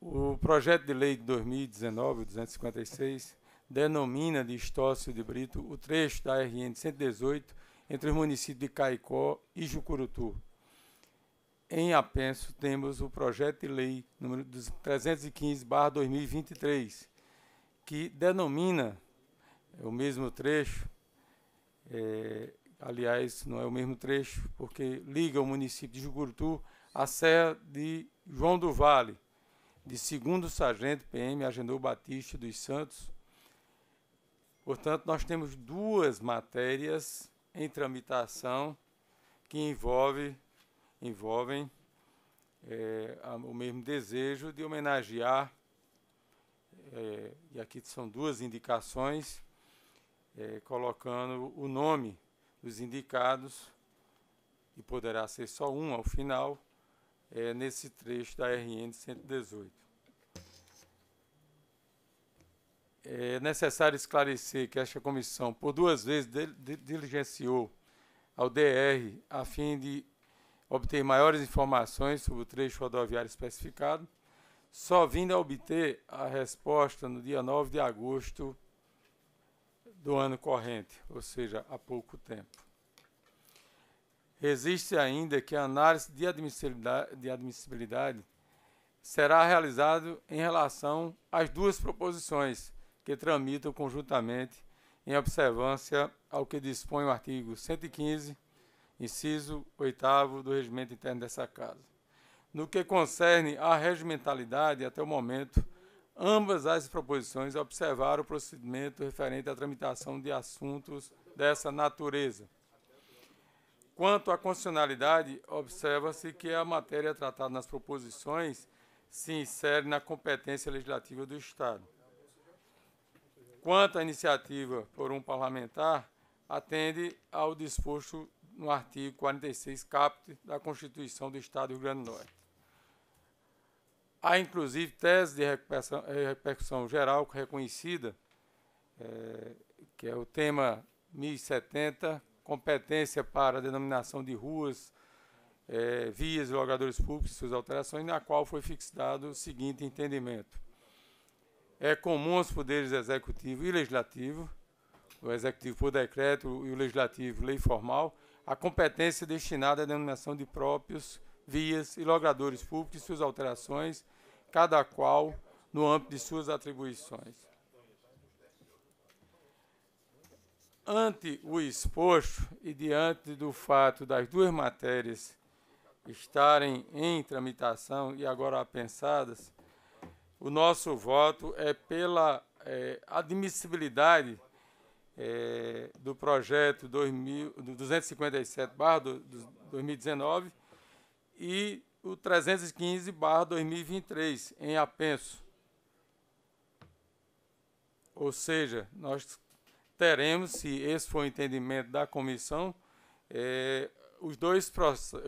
O projeto de lei de 2019, 256, denomina de Estócio de Brito o trecho da RN 118 entre os municípios de Caicó e Jucurutu, em apenso temos o projeto de lei número 315/2023, que denomina é o mesmo trecho, é, aliás, não é o mesmo trecho, porque liga o município de Jugurtu à Serra de João do Vale, de segundo sargento PM Agenor Batista dos Santos. Portanto, nós temos duas matérias em tramitação que envolve envolvem é, o mesmo desejo de homenagear, é, e aqui são duas indicações, é, colocando o nome dos indicados, e poderá ser só um ao final, nesse trecho da RN 118. É necessário esclarecer que esta comissão, por duas vezes, diligenciou ao DR a fim de obter maiores informações sobre o trecho rodoviário especificado, só vindo a obter a resposta no dia 9 de agosto do ano corrente, ou seja, há pouco tempo. Resiste ainda que a análise de admissibilidade, de admissibilidade será realizada em relação às duas proposições que tramitam conjuntamente em observância ao que dispõe o artigo 115 inciso 8 do regimento interno dessa Casa. No que concerne à regimentalidade, até o momento, ambas as proposições observaram o procedimento referente à tramitação de assuntos dessa natureza. Quanto à constitucionalidade, observa-se que a matéria tratada nas proposições se insere na competência legislativa do Estado. Quanto à iniciativa por um parlamentar, atende ao disposto no artigo 46, caput da Constituição do Estado do Rio Grande do Norte. Há, inclusive, tese de repercussão, eh, repercussão geral reconhecida, é, que é o tema 1070, competência para a denominação de ruas, é, vias e logradores públicos e suas alterações, na qual foi fixado o seguinte entendimento. É comum aos poderes executivo e legislativo, o executivo por decreto e o legislativo lei formal, a competência destinada à denominação de próprios, vias e logradores públicos e suas alterações, cada qual no âmbito de suas atribuições. Ante o exposto e diante do fato das duas matérias estarem em tramitação e agora pensadas, o nosso voto é pela é, admissibilidade é, do projeto 257-2019 e o 315-2023, em apenso. Ou seja, nós teremos, se esse for o entendimento da comissão, é, os, dois,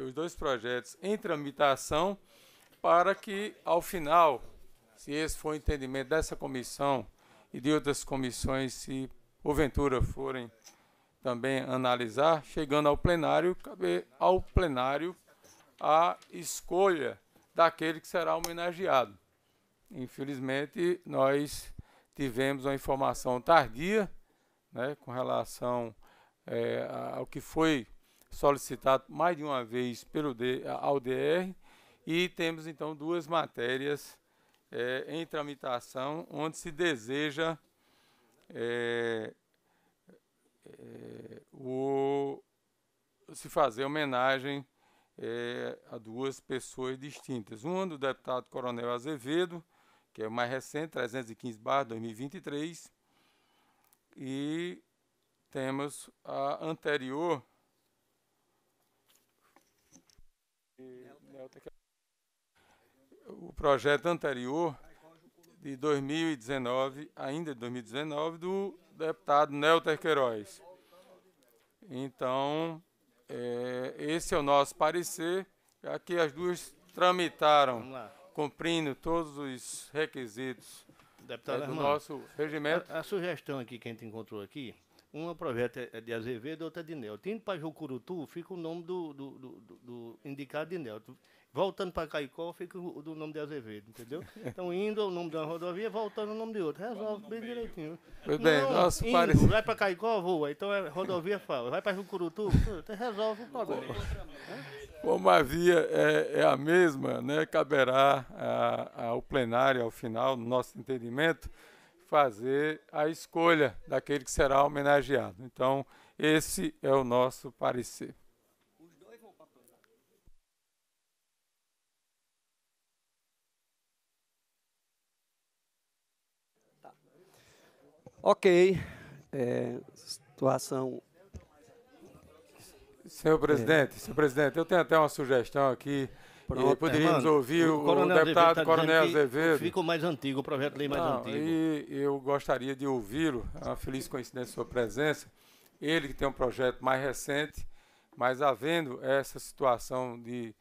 os dois projetos em tramitação para que, ao final, se esse for o entendimento dessa comissão e de outras comissões, se porventura forem também analisar, chegando ao plenário, caber ao plenário a escolha daquele que será homenageado. Infelizmente, nós tivemos uma informação tardia né, com relação é, ao que foi solicitado mais de uma vez pelo D, ao DR e temos então duas matérias é, em tramitação onde se deseja é, é, o, se fazer homenagem é, a duas pessoas distintas. uma do deputado Coronel Azevedo, que é o mais recente, 315 barra 2023, e temos a anterior. É o projeto anterior de 2019, ainda de 2019, do deputado Nelter Queiroz. Então, é, esse é o nosso parecer, já que as duas tramitaram, cumprindo todos os requisitos Deputado é, do Armando, nosso regimento. A, a, sugestão aqui que a gente encontrou aqui, uma é projeta é, é de Azevedo, outra é de Nelto. Indo para Jucurutu, fica o nome do, do, do, do indicado de Nelto voltando para Caicó, fica o do nome de Azevedo, entendeu? Então, indo ao o nome de uma rodovia, voltando ao o nome de outra. Resolve bem direitinho. Pois bem, não, nossa, indo, parece... Vai para Caicó, voa. Então, é rodovia fala. Vai para Jucurutu, resolve o problema. Como a via é, é a mesma, né? caberá a, ao plenário, ao final, no nosso entendimento, fazer a escolha daquele que será homenageado. Então, esse é o nosso parecer. Ok, é, situação. Senhor presidente, é. senhor presidente, eu tenho até uma sugestão aqui. Pronto, e poderíamos ouvir o, o deputado tá Coronel Azevedo. Fica mais antigo, o projeto de lei mais Não, antigo. E eu gostaria de ouvi-lo, é uma feliz coincidência sua presença. Ele que tem um projeto mais recente, mas havendo essa situação de,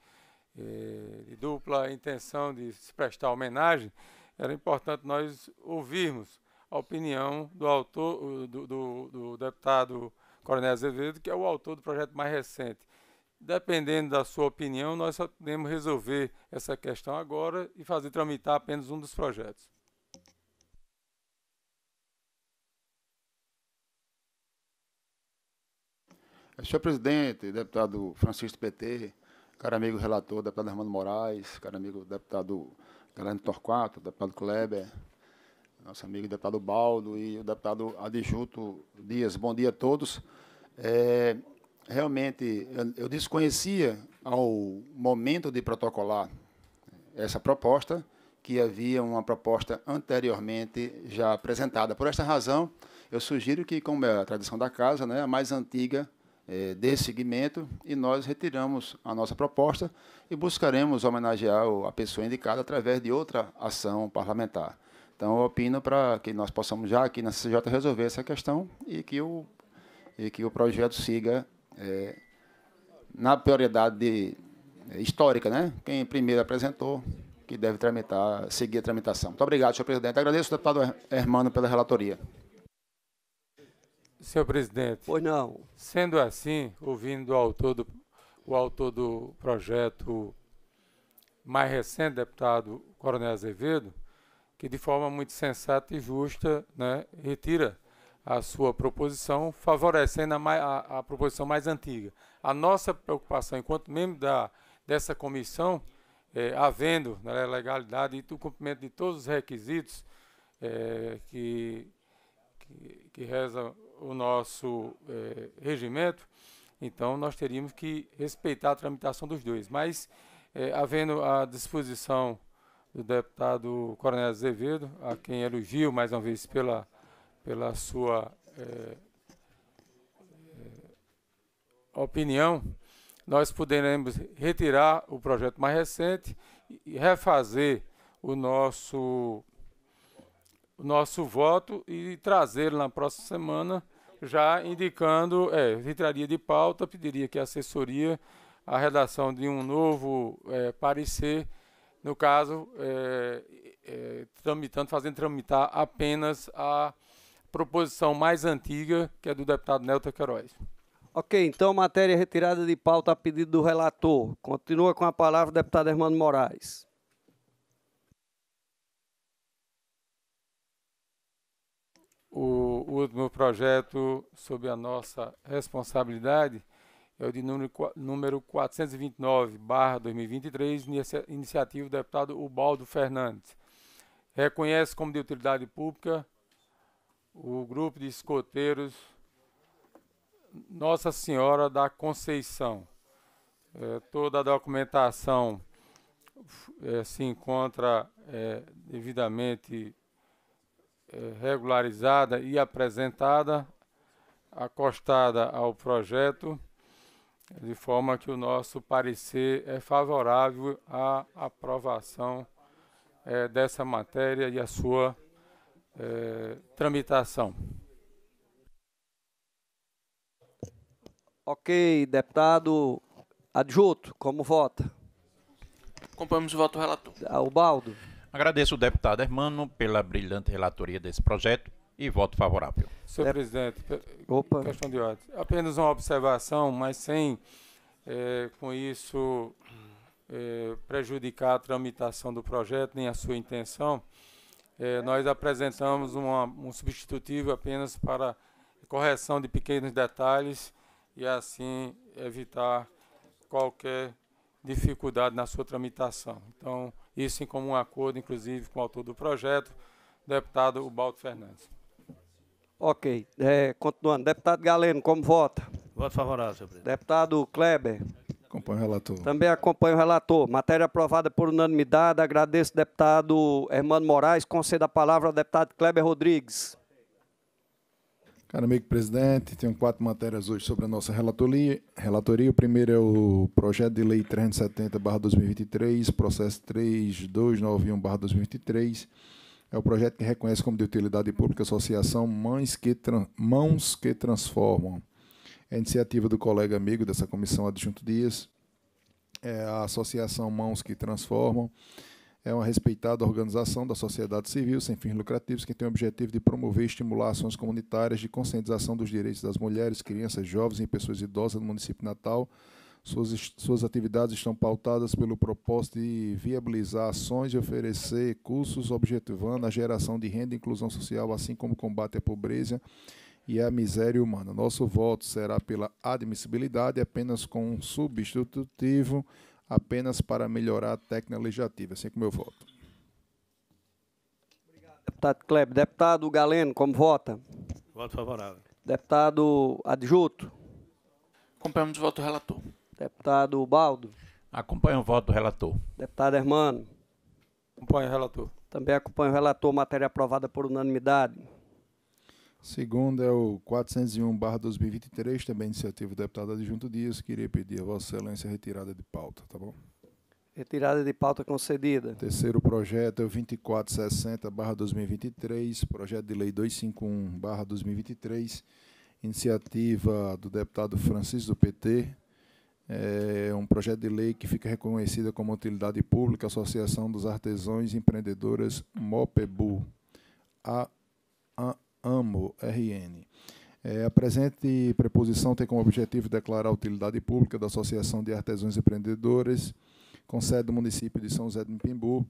é, de dupla intenção de se prestar homenagem, era importante nós ouvirmos a opinião do autor, do, do, do deputado Coronel Azevedo, que é o autor do projeto mais recente. Dependendo da sua opinião, nós só podemos resolver essa questão agora e fazer tramitar apenas um dos projetos. É, senhor presidente, deputado Francisco PT, caro amigo relator, deputado Armando Moraes, caro amigo deputado Galeno Torquato, deputado Kleber, nosso amigo deputado Baldo e o deputado adjunto Dias. Bom dia a todos. É, realmente, eu desconhecia ao momento de protocolar essa proposta, que havia uma proposta anteriormente já apresentada. Por esta razão, eu sugiro que, como é a tradição da casa, né, a mais antiga é, desse segmento, e nós retiramos a nossa proposta e buscaremos homenagear a pessoa indicada através de outra ação parlamentar. Então, eu opino para que nós possamos já aqui na CCJ resolver essa questão e que o, e que o projeto siga é, na prioridade de, é, histórica, né? Quem primeiro apresentou, que deve tramitar, seguir a tramitação. Muito obrigado, senhor presidente. Agradeço ao deputado Hermano pela relatoria. Senhor presidente. Pois não. Sendo assim, ouvindo o autor do, o autor do projeto mais recente, deputado Coronel Azevedo, que de forma muito sensata e justa né, retira a sua proposição, favorecendo a, a, a, proposição mais antiga. A nossa preocupação, enquanto membro da, dessa comissão, é, havendo né, legalidade e o cumprimento de todos os requisitos é, que, que, que, reza o nosso é, regimento, então nós teríamos que respeitar a tramitação dos dois. Mas, é, havendo a disposição do deputado Coronel Azevedo, a quem elogio mais uma vez pela, pela sua é, opinião, nós poderemos retirar o projeto mais recente e refazer o nosso, o nosso voto e trazê-lo na próxima semana, já indicando, é, de pauta, pediria que a assessoria a redação de um novo é, parecer no caso, é, é, tramitando, fazendo tramitar apenas a proposição mais antiga, que é do deputado Nelta Queiroz. Ok, então matéria é retirada de pauta a pedido do relator. Continua com a palavra o deputado Hermano Moraes. O último projeto sob a nossa responsabilidade é o de número, número 429-2023, iniciativa do deputado Ubaldo Fernandes. Reconhece como de utilidade pública o grupo de escoteiros Nossa Senhora da Conceição. É, toda a documentação é, se encontra é, devidamente é, regularizada e apresentada, acostada ao projeto de forma que o nosso parecer é favorável à aprovação é, dessa matéria e à sua é, tramitação. Ok, deputado adjunto, como vota? Acompanhamos o voto do relator. Ah, Baldo. Agradeço o deputado Hermano pela brilhante relatoria desse projeto e voto favorável. Senhor é. presidente, Opa. questão de ordem. Apenas uma observação, mas sem, é, com isso, é, prejudicar a tramitação do projeto, nem a sua intenção. É, nós apresentamos uma, um substitutivo apenas para correção de pequenos detalhes e, assim, evitar qualquer dificuldade na sua tramitação. Então, isso em comum acordo, inclusive, com o autor do projeto, deputado Ubaldo Fernandes. Ok. É, continuando. Deputado Galeno, como vota? Voto favorável, senhor presidente. Deputado Kleber. Acompanho o relator. Também acompanho o relator. Matéria aprovada por unanimidade. Agradeço, deputado Hermano Moraes. Concedo a palavra ao deputado Kleber Rodrigues. Caro amigo presidente, tenho quatro matérias hoje sobre a nossa relatoria. relatoria. O primeiro é o projeto de lei 370-2023, processo 3291-2023 é o projeto que reconhece como de utilidade pública a associação Mães que Mãos que Transformam. É iniciativa do colega amigo dessa comissão, Adjunto Dias. É a associação Mãos que Transformam é uma respeitada organização da sociedade civil sem fins lucrativos que tem o objetivo de promover e estimular ações comunitárias de conscientização dos direitos das mulheres, crianças, jovens e pessoas idosas no município natal suas, suas atividades estão pautadas pelo propósito de viabilizar ações e oferecer cursos objetivando a geração de renda e inclusão social, assim como combate à pobreza e à miséria humana. Nosso voto será pela admissibilidade, apenas com um substitutivo, apenas para melhorar a técnica legislativa. Assim é como meu voto. Obrigado, deputado Kleber. Deputado Galeno, como vota? Voto favorável. Deputado Adjuto. Acompanhamos o voto do relator. Deputado Baldo. Acompanho o voto do relator. Deputado Hermano. Acompanho o relator. Também acompanho o relator, matéria aprovada por unanimidade. Segundo é o 401-2023, também iniciativa do deputado Adjunto Dias, queria pedir a Vossa Excelência retirada de pauta, tá bom? Retirada de pauta concedida. Terceiro projeto é o 2460-2023, projeto de lei 251-2023, iniciativa do deputado Francisco do PT, é um projeto de lei que fica reconhecida como utilidade pública a Associação dos Artesãos e Empreendedoras MOPEBU, a, a, AMO, RN. É, a presente preposição tem como objetivo declarar a utilidade pública da Associação de Artesãos e Empreendedores, com sede no município de São José de Pimbu,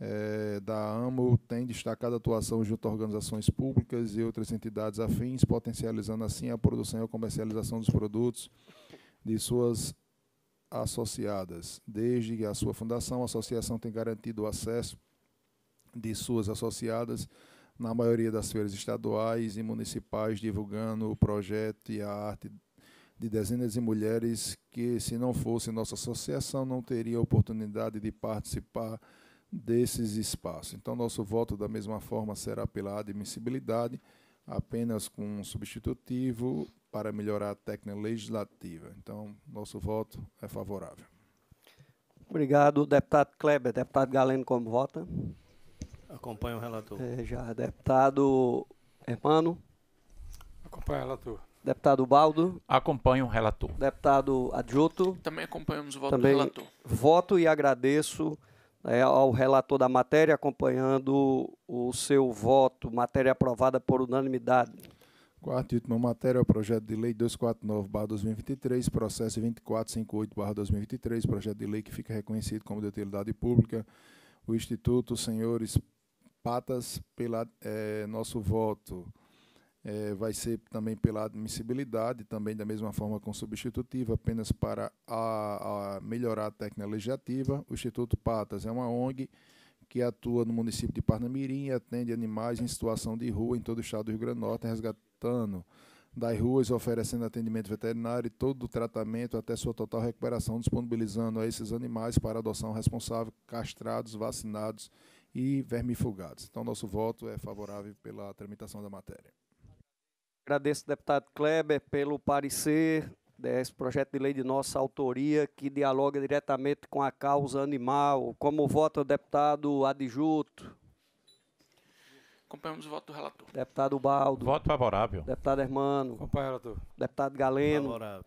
é, da AMO tem destacada atuação junto a organizações públicas e outras entidades afins, potencializando assim a produção e a comercialização dos produtos de suas associadas. Desde a sua fundação, a associação tem garantido o acesso de suas associadas na maioria das feiras estaduais e municipais, divulgando o projeto e a arte de dezenas de mulheres que, se não fosse nossa associação, não teria oportunidade de participar desses espaços. Então, nosso voto, da mesma forma, será pela admissibilidade, apenas com um substitutivo para melhorar a técnica legislativa. Então, nosso voto é favorável. Obrigado, deputado Kleber. Deputado Galeno, como vota? Acompanho o relator. É, já. Deputado Hermano? Acompanho o relator. Deputado Baldo? Acompanho o relator. Deputado Adjuto? Também acompanhamos o voto Também do relator. Voto e agradeço né, ao relator da matéria, acompanhando o seu voto, matéria aprovada por unanimidade. Quarta e última matéria é o projeto de lei 249-2023, processo 2458-2023, projeto de lei que fica reconhecido como de utilidade pública. O Instituto, senhores Patas, pela é, nosso voto. É, vai ser também pela admissibilidade, também da mesma forma com substitutiva, apenas para a, a melhorar a técnica legislativa. O Instituto Patas é uma ONG que atua no município de Parnamirim e atende animais em situação de rua em todo o estado do Rio Grande do Norte, resgatando Betano, das ruas oferecendo atendimento veterinário e todo o tratamento até sua total recuperação, disponibilizando a esses animais para adoção responsável, castrados, vacinados e vermifugados. Então, nosso voto é favorável pela tramitação da matéria. Agradeço, deputado Kleber, pelo parecer desse projeto de lei de nossa autoria, que dialoga diretamente com a causa animal. Como vota o deputado adjunto? Acompanhamos o voto do relator. Deputado Baldo. Voto favorável. Deputado Hermano. Acompanho, relator. Deputado Galeno. Favorável.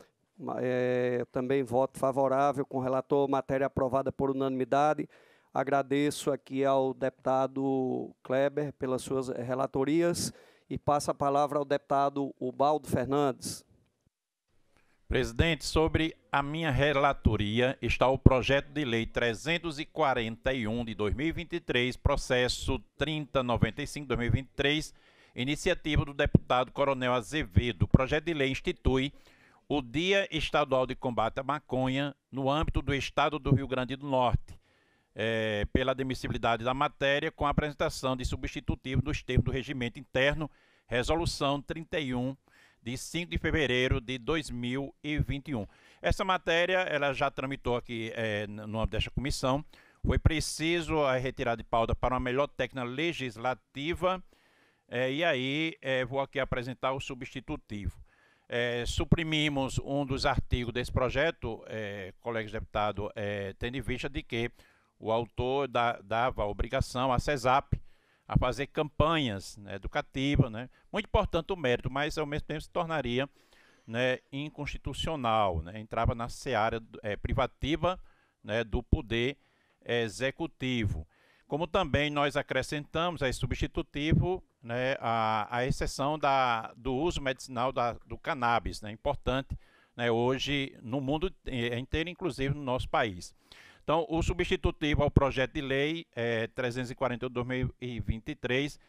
É, também voto favorável com o relator, matéria aprovada por unanimidade. Agradeço aqui ao deputado Kleber pelas suas eh, relatorias e passo a palavra ao deputado Ubaldo Fernandes. Presidente, sobre a minha relatoria está o projeto de lei 341 de 2023, processo 3095/2023, iniciativa do deputado Coronel Azevedo. O projeto de lei institui o Dia Estadual de Combate à Maconha no âmbito do Estado do Rio Grande do Norte, é, pela admissibilidade da matéria, com a apresentação de substitutivo dos termos do regimento interno, resolução 31 de 5 de fevereiro de 2021. Essa matéria ela já tramitou aqui é, no âmbito desta comissão. Foi preciso a retirada de pauta para uma melhor técnica legislativa. É, e aí é, vou aqui apresentar o substitutivo. É, suprimimos um dos artigos desse projeto, é, colegas deputados, é, tendo em vista de que o autor da, dava obrigação à CESAP a fazer campanhas né, educativas, né? muito importante o mérito, mas ao mesmo tempo se tornaria né, inconstitucional, né? entrava na seara é, privativa né, do poder executivo. Como também nós acrescentamos, é substitutivo né, a, a exceção da, do uso medicinal da, do cannabis, né, importante né, hoje no mundo eh, inteiro, inclusive no nosso país. Então, o substitutivo ao é projeto de lei é, 2023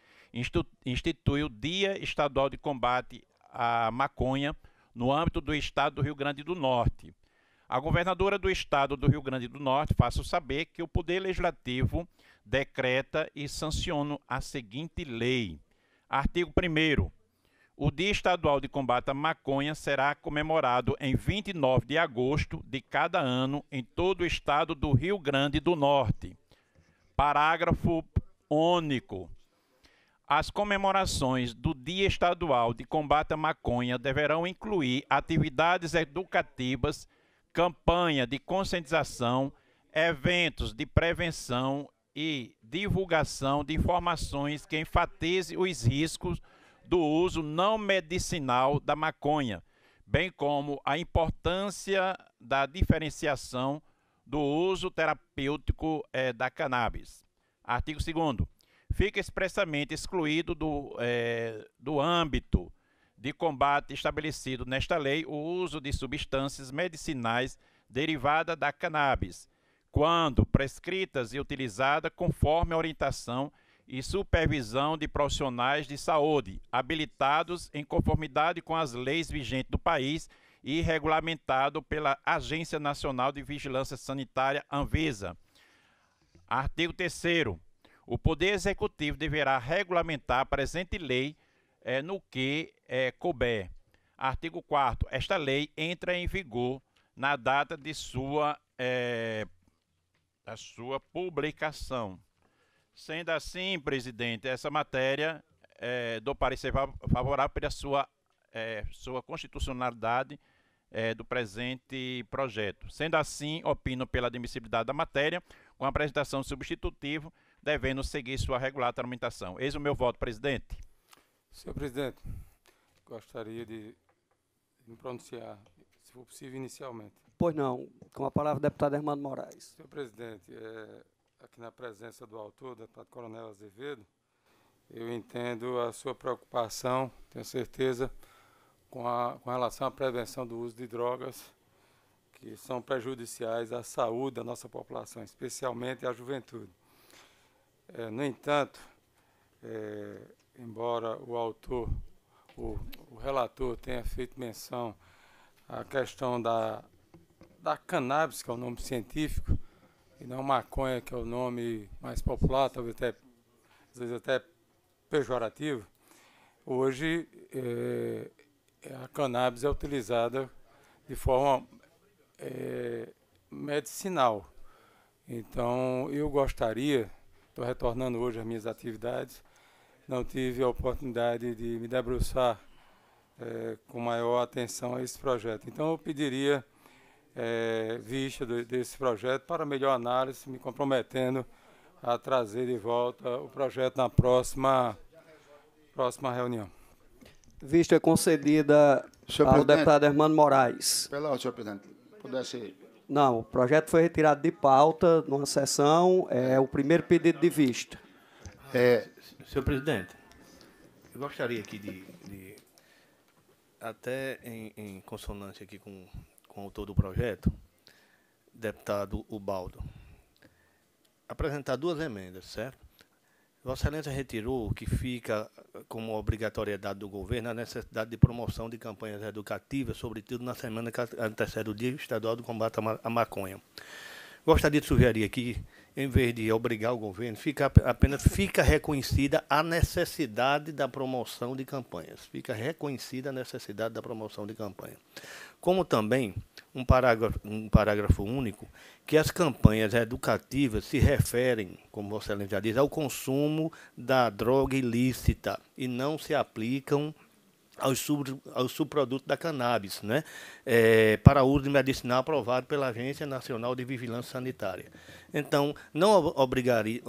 institui o Dia Estadual de Combate à Maconha no âmbito do Estado do Rio Grande do Norte. A governadora do Estado do Rio Grande do Norte faça saber que o Poder Legislativo decreta e sanciona a seguinte lei. Artigo 1 o Dia Estadual de Combate à Maconha será comemorado em 29 de agosto de cada ano em todo o estado do Rio Grande do Norte. Parágrafo único. As comemorações do Dia Estadual de Combate à Maconha deverão incluir atividades educativas, campanha de conscientização, eventos de prevenção e divulgação de informações que enfatize os riscos do uso não medicinal da maconha, bem como a importância da diferenciação do uso terapêutico eh, da cannabis. Artigo 2. Fica expressamente excluído do, eh, do âmbito de combate estabelecido nesta lei o uso de substâncias medicinais derivadas da cannabis, quando prescritas e utilizadas conforme a orientação e supervisão de profissionais de saúde, habilitados em conformidade com as leis vigentes do país e regulamentado pela Agência Nacional de Vigilância Sanitária, Anvisa. Artigo 3 O Poder Executivo deverá regulamentar a presente lei é, no que é, couber. Artigo 4 Esta lei entra em vigor na data de sua, é, da sua publicação. Sendo assim, presidente, essa matéria é, do parecer favorável pela sua, é, sua constitucionalidade é, do presente projeto. Sendo assim, opino pela admissibilidade da matéria, com apresentação substitutiva, substitutivo, devendo seguir sua regular tramitação. Eis o meu voto, presidente. Senhor presidente, gostaria de me pronunciar, se for possível, inicialmente. Pois não, com a palavra deputado Hermano Moraes. Senhor presidente, é, aqui na presença do autor, deputado Coronel Azevedo. Eu entendo a sua preocupação, tenho certeza, com, a, com relação à prevenção do uso de drogas que são prejudiciais à saúde da nossa população, especialmente à juventude. É, no entanto, é, embora o autor, o, o, relator tenha feito menção à questão da, da cannabis, que é o nome científico, e não maconha, que é o nome mais popular, talvez até, às vezes até pejorativo, hoje é, a cannabis é utilizada de forma é, medicinal. Então, eu gostaria, estou retornando hoje às minhas atividades, não tive a oportunidade de me debruçar é, com maior atenção a esse projeto. Então, eu pediria é, vista do, desse projeto para melhor análise, me comprometendo a trazer de volta o projeto na próxima, próxima reunião. Vista é concedida senhor ao deputado Hermano Moraes. Pela senhor presidente, pudesse... Não, o projeto foi retirado de pauta numa sessão, é o primeiro pedido de vista. É... Senhor presidente, eu gostaria aqui de, de até em, em, consonância aqui com com o autor do projeto, deputado Ubaldo, apresentar duas emendas, certo? Vossa Excelência retirou o que fica como obrigatoriedade do governo a necessidade de promoção de campanhas educativas, sobretudo na semana que antecede o Dia Estadual do Combate à Maconha. Gostaria de sugerir aqui em vez de obrigar o governo, fica, apenas fica reconhecida a necessidade da promoção de campanhas. Fica reconhecida a necessidade da promoção de campanha. Como também um parágrafo, um parágrafo único, que as campanhas educativas se referem, como você já diz, ao consumo da droga ilícita e não se aplicam aos, sub, aos subprodutos da cannabis, né? É, para uso medicinal aprovado pela Agência Nacional de Vigilância Sanitária. Então, não obrigaria,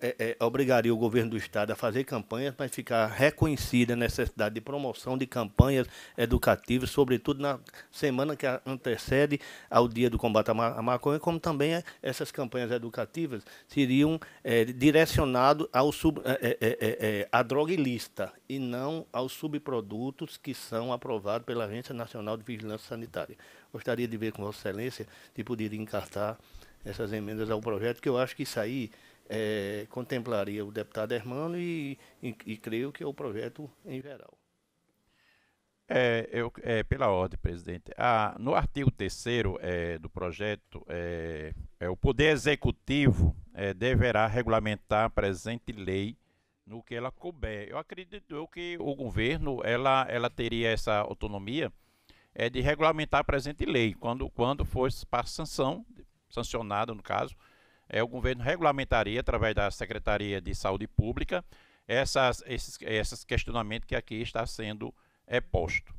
é, é, obrigaria o governo do Estado a fazer campanhas, mas ficar reconhecida a necessidade de promoção de campanhas educativas, sobretudo na semana que antecede ao dia do combate à maconha, como também é, essas campanhas educativas seriam é, direcionadas ao sub, é, é, à droga ilícita e não aos subprodutos que são aprovados pela Agência Nacional de Vigilância Sanitária. Gostaria de ver com Vossa Excelência se poderia encartar essas emendas ao projeto, que eu acho que isso aí é, contemplaria o deputado Hermano e, e, e, creio que é o projeto em geral. É, eu, é, pela ordem, presidente. Ah, no artigo 3 é, do projeto, é, é o Poder Executivo é, deverá regulamentar a presente lei no que ela couber. Eu acredito eu que o governo ela, ela teria essa autonomia é, de regulamentar a presente lei, quando, quando for para sanção sancionado no caso, é, o governo regulamentaria através da Secretaria de Saúde Pública essas, esses, esses questionamentos que aqui está sendo é, posto.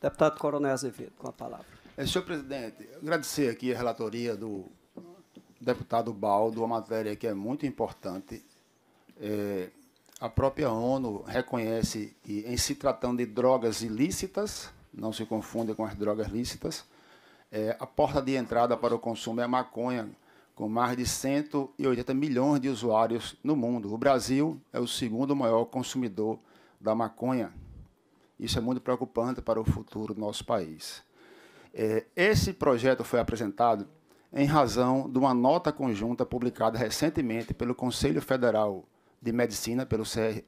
Deputado Coronel Azevedo, com a palavra. É, senhor presidente, agradecer aqui a relatoria do deputado Baldo, uma matéria que é muito importante. É, a própria ONU reconhece que, em se tratando de drogas ilícitas, não se confunda com as drogas lícitas, é, a porta de entrada para o consumo é a maconha, com mais de 180 milhões de usuários no mundo. O Brasil é o segundo maior consumidor da maconha. Isso é muito preocupante para o futuro do nosso país. É, esse projeto foi apresentado em razão de uma nota conjunta publicada recentemente pelo Conselho Federal de Medicina, pelo,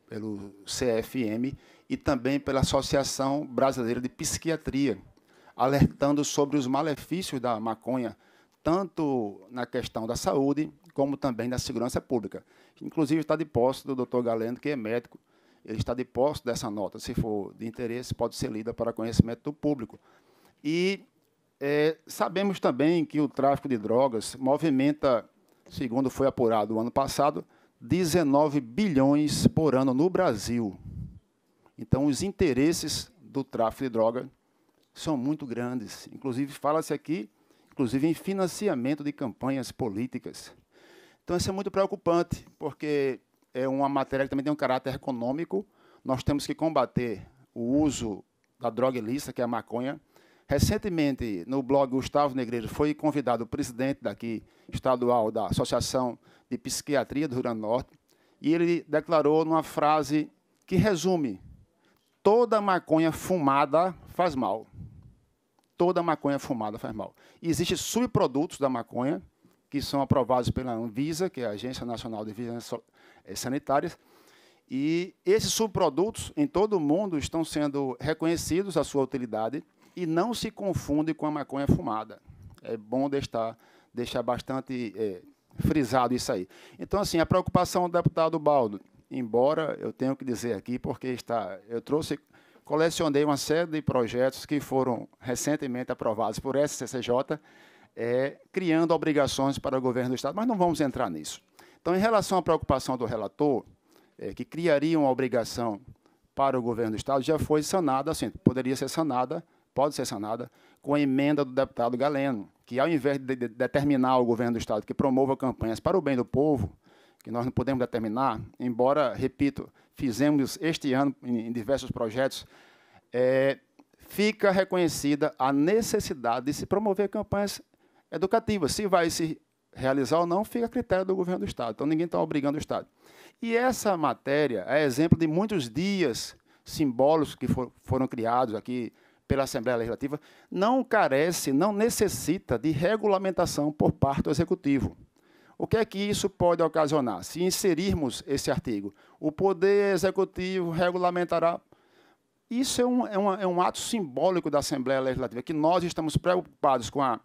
pelo CFM, e também pela Associação Brasileira de Psiquiatria alertando sobre os malefícios da maconha, tanto na questão da saúde, como também da segurança pública. Inclusive, está de posse do Dr. Galeno, que é médico. Ele está de posse dessa nota. Se for de interesse, pode ser lida para conhecimento do público. E é, sabemos também que o tráfico de drogas movimenta, segundo foi apurado o ano passado, 19 bilhões por ano no Brasil. Então, os interesses do tráfico de drogas são muito grandes. Inclusive, fala-se aqui, inclusive, em financiamento de campanhas políticas. Então, isso é muito preocupante, porque é uma matéria que também tem um caráter econômico. Nós temos que combater o uso da droga ilícita, que é a maconha. Recentemente, no blog Gustavo Negreiro, foi convidado o presidente daqui, estadual, da Associação de Psiquiatria do Rio Grande do Norte, e ele declarou numa frase que resume: toda maconha fumada faz mal toda maconha fumada faz mal. existem subprodutos da maconha que são aprovados pela Anvisa, que é a Agência Nacional de Vigilância eh, Sanitária, e esses subprodutos em todo o mundo estão sendo reconhecidos a sua utilidade e não se confunde com a maconha fumada. É bom deixar, deixar bastante é, frisado isso aí. Então, assim, a preocupação do deputado Baldo, embora eu tenho que dizer aqui, porque está, eu trouxe colecionei uma série de projetos que foram recentemente aprovados por SCCJ, é, criando obrigações para o governo do Estado, mas não vamos entrar nisso. Então, em relação à preocupação do relator, é, que criaria uma obrigação para o governo do Estado, já foi sanada, assim, poderia ser sanada, pode ser sanada, com a emenda do deputado Galeno, que ao invés de, de determinar ao governo do Estado que promova campanhas para o bem do povo, que nós não podemos determinar, embora, repito, fizemos este ano em diversos projetos, é, fica reconhecida a necessidade de se promover campanhas educativas. Se vai se realizar ou não, fica a critério do governo do Estado. Então, ninguém está obrigando o Estado. E essa matéria é exemplo de muitos dias simbólicos que for, foram criados aqui pela Assembleia Legislativa, não carece, não necessita de regulamentação por parte do Executivo. O que é que isso pode ocasionar? Se inserirmos esse artigo, o Poder Executivo regulamentará. Isso é um, é, é um ato simbólico da Assembleia Legislativa, que nós estamos preocupados com a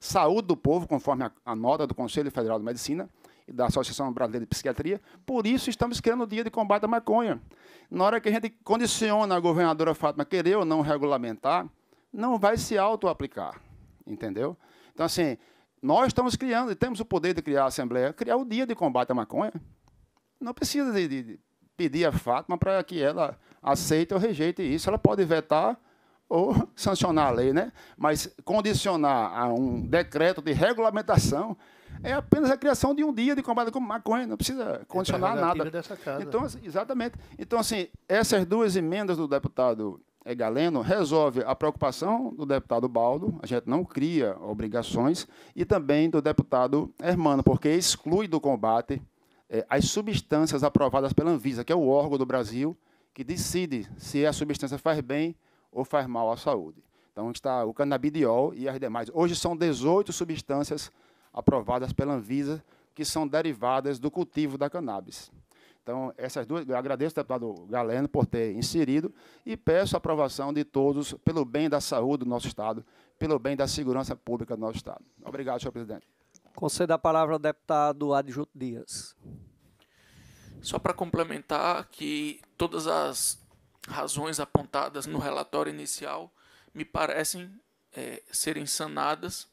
saúde do povo, conforme a, a nota do Conselho Federal de Medicina, e da Associação Brasileira de Psiquiatria. Por isso, estamos criando o Dia de Combate à Maconha. Na hora que a gente condiciona a governadora Fátima querer ou não regulamentar, não vai se auto-aplicar, entendeu? Então, assim, nós estamos criando, e temos o poder de criar a Assembleia, criar o dia de combate à maconha. Não precisa de, de pedir a Fátima para que ela aceite ou rejeite isso. Ela pode vetar ou *laughs* sancionar a lei, né? mas condicionar a um decreto de regulamentação é apenas a criação de um dia de combate com maconha, não precisa então, condicionar é nada. Então, assim, exatamente. Então, assim, essas duas emendas do deputado é, Galeno resolve a preocupação do deputado Baldo, a gente não cria obrigações, e também do deputado Hermano, porque exclui do combate é, as substâncias aprovadas pela Anvisa, que é o órgão do Brasil que decide se a substância faz bem ou faz mal à saúde. Então, está o canabidiol e as demais. Hoje são 18 substâncias aprovadas pela Anvisa que são derivadas do cultivo da cannabis. Então, essas duas, eu agradeço ao deputado Galeno por ter inserido e peço a aprovação de todos pelo bem da saúde do nosso Estado, pelo bem da segurança pública do nosso Estado. Obrigado, senhor presidente. Concedo a palavra ao deputado Adjuto Dias. Só para complementar que todas as razões apontadas no relatório inicial me parecem é, serem sanadas,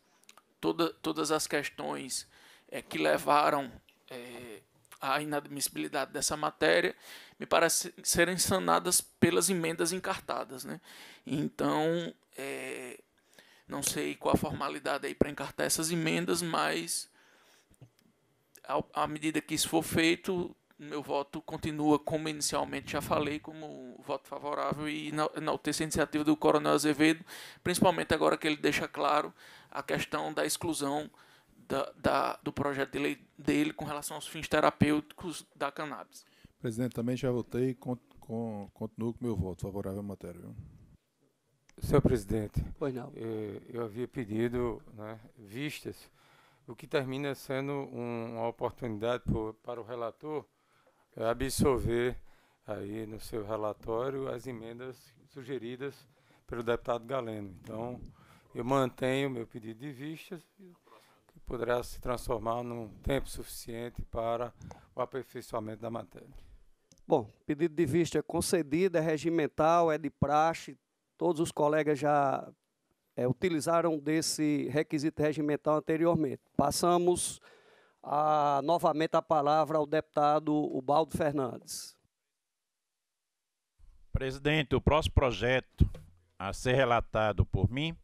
Toda, todas as questões é, que levaram é, a inadmissibilidade dessa matéria me parece serem sanadas pelas emendas encartadas. Né? Então, é, não sei qual a formalidade aí para encartar essas emendas, mas ao, à medida que isso for feito, meu voto continua, como inicialmente já falei, como voto favorável e enalteço a iniciativa do Coronel Azevedo, principalmente agora que ele deixa claro a questão da exclusão da, da, do projeto de lei dele com relação aos fins terapêuticos da cannabis. Presidente, também já votei e cont, com, continuo com meu voto favorável à matéria. Viu? Senhor presidente, pois não. Eu, eh, eu havia pedido né, vistas, o que termina sendo um, uma oportunidade por, para o relator absorver aí no seu relatório as emendas sugeridas pelo deputado Galeno. Então, eu mantenho meu pedido de vistas poderá se transformar num tempo suficiente para o aperfeiçoamento da matéria. Bom, pedido de vista concedido, é regimental, é de praxe, todos os colegas já é, utilizaram desse requisito regimental anteriormente. Passamos a, novamente a palavra ao deputado Ubaldo Fernandes. Presidente, o próximo projeto a ser relatado por mim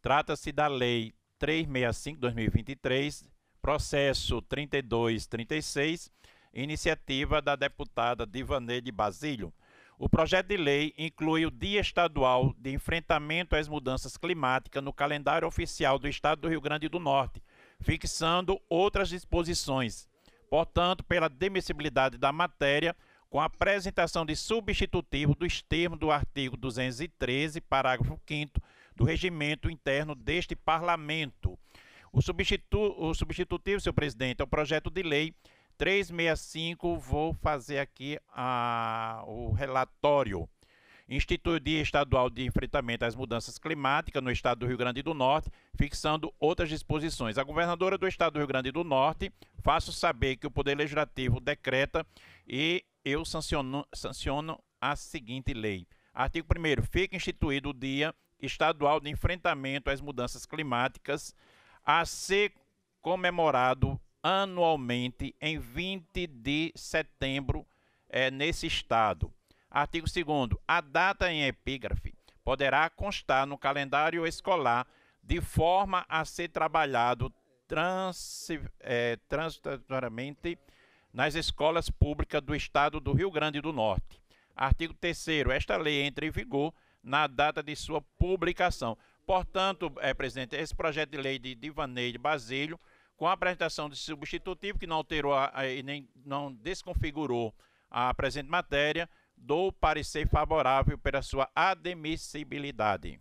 trata-se da Lei 365-2023, processo 3236, iniciativa da deputada de Basílio. O projeto de lei inclui o Dia Estadual de Enfrentamento às Mudanças Climáticas no calendário oficial do Estado do Rio Grande do Norte, fixando outras disposições. Portanto, pela demissibilidade da matéria, com a apresentação de substitutivo dos termos do artigo 213, parágrafo 5 do regimento interno deste parlamento. O, substitu o substitutivo, seu presidente, é o projeto de lei 365. Vou fazer aqui a, o relatório. Instituto Estadual de Enfrentamento às Mudanças Climáticas no Estado do Rio Grande do Norte, fixando outras disposições. A governadora do Estado do Rio Grande do Norte, faço saber que o Poder Legislativo decreta e eu sanciono, sanciono a seguinte lei. Artigo 1 Fica instituído o dia Estadual de Enfrentamento às Mudanças Climáticas, a ser comemorado anualmente em 20 de setembro é, nesse estado. Artigo 2 A data em epígrafe poderá constar no calendário escolar de forma a ser trabalhado trans, é, eh, transitoriamente nas escolas públicas do Estado do Rio Grande do Norte. Artigo 3 Esta lei entra em vigor na data de sua publicação. Portanto, é, presidente, esse projeto de lei de de Basílio, com a apresentação de substitutivo que não alterou a, a, e nem não desconfigurou a presente matéria, dou parecer favorável pela sua admissibilidade.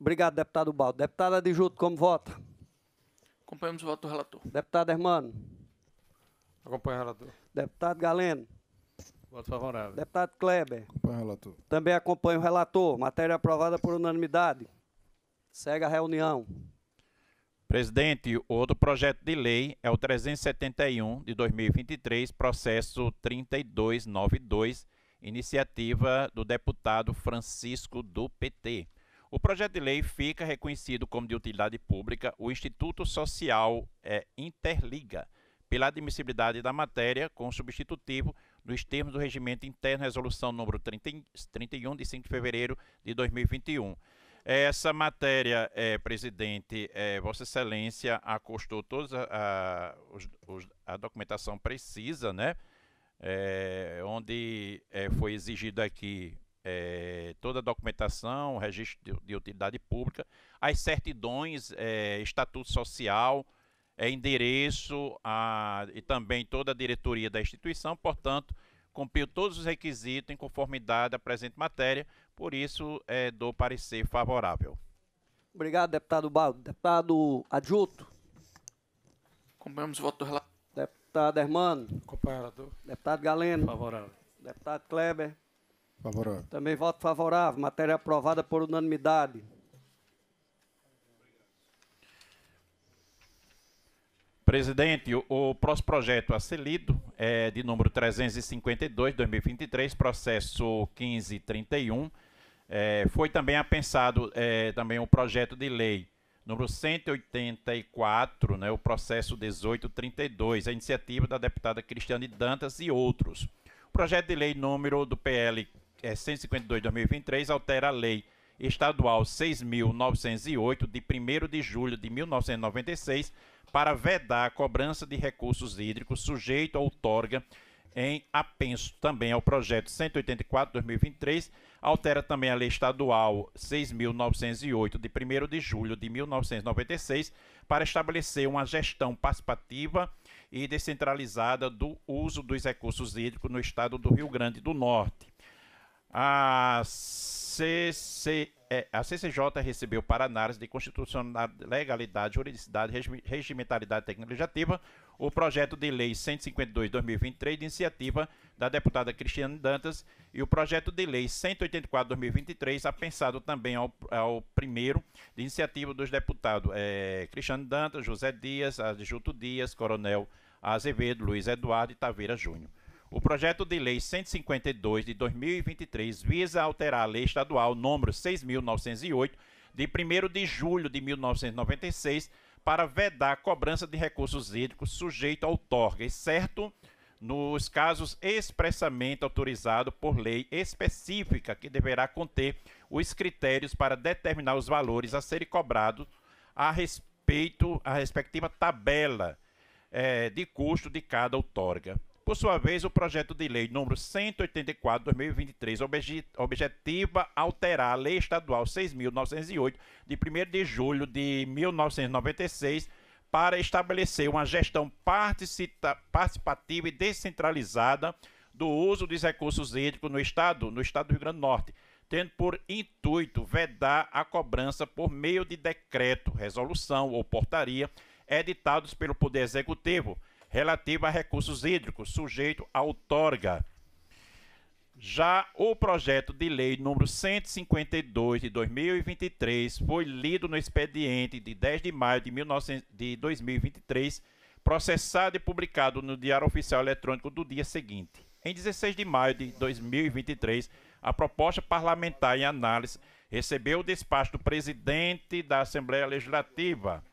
Obrigado, deputado Baldo. Deputada de Juto, como vota? Acompanhamos o voto do relator. Deputado Hermano. Acompanho o relator. Deputado Galeno. Voto favorável. Deputado Kleber. Acompanho o relator. Também acompanho o relator. Matéria aprovada por unanimidade. Segue a reunião. Presidente, outro projeto de lei é o 371 de 2023, processo 3292, iniciativa do deputado Francisco do PT. O projeto de lei fica reconhecido como de utilidade pública o Instituto Social é, Interliga, pela admissibilidade da matéria com substitutivo nos termos do regimento interno, resolução número 30, 31, de 5 de fevereiro de 2021. Essa matéria, é, presidente, é, Vossa Excelência acostou toda a, a, a, documentação precisa, né? É, onde é, foi exigido aqui é, toda a documentação, registro de, de, utilidade pública, as certidões, é, estatuto social, é, endereço a, e também toda a diretoria da instituição, portanto, cumpriu todos os requisitos em conformidade à presente matéria, por isso é, dou parecer favorável. Obrigado, deputado Baldo. Deputado Adjuto. Acompanhamos o voto do relator. Deputado Hermano. Comparador. Deputado Galeno. Favorável. Deputado Kleber. Favorável. Também voto favorável. Matéria aprovada por unanimidade. Presidente, o, o próximo projeto a ser lido é de número 352, 2023, processo 1531. É, foi também apensado é, também o um projeto de lei número 184, né, o processo 1832, a iniciativa da deputada Cristiane Dantas e outros. O projeto de lei número do PL é, 152-2023 altera a lei estadual 6.908, de 1 de julho de 1996, para vedar a cobrança de recursos hídricos sujeito à outorga em apenso também ao projeto 184-2023, altera também a lei estadual 6.908 de 1 de julho de 1996 para estabelecer uma gestão participativa e descentralizada do uso dos recursos hídricos no estado do Rio Grande do Norte. A CC é, a CCJ recebeu para análise de constitucionalidade, legalidade, juridicidade, regimentalidade técnica legislativa o projeto de lei 152/2023 de iniciativa da deputada Cristiane Dantas e o projeto de lei 184/2023 apensado também ao, ao, primeiro de iniciativa dos deputados é, Cristiane Dantas, José Dias, Adjuto Dias, Coronel Azevedo, Luiz Eduardo e Taveira Júnior. O projeto de lei 152 de 2023 visa alterar a lei estadual número 6.908, de 1 de julho de 1996, para vedar a cobrança de recursos hídricos sujeito a outorga, exceto nos casos expressamente autorizado por lei específica, que deverá conter os critérios para determinar os valores a serem cobrados a respeito à respectiva tabela eh, de custo de cada outorga. Por sua vez, o projeto de lei número 184/2023 objetiva alterar a lei estadual 6908 de 1 de julho de 1996 para estabelecer uma gestão participativa e descentralizada do uso dos recursos hídricos no estado, no estado do Rio Grande do Norte, tendo por intuito vedar a cobrança por meio de decreto, resolução ou portaria editados pelo poder executivo relativa a recursos hídricos, sujeito à outorga. Já o projeto de lei número 152 de 2023 foi lido no expediente de 10 de maio de, 19... de 2023, processado e publicado no Diário Oficial Eletrônico do dia seguinte. Em 16 de maio de 2023, a proposta parlamentar em análise recebeu o despacho do presidente da Assembleia Legislativa,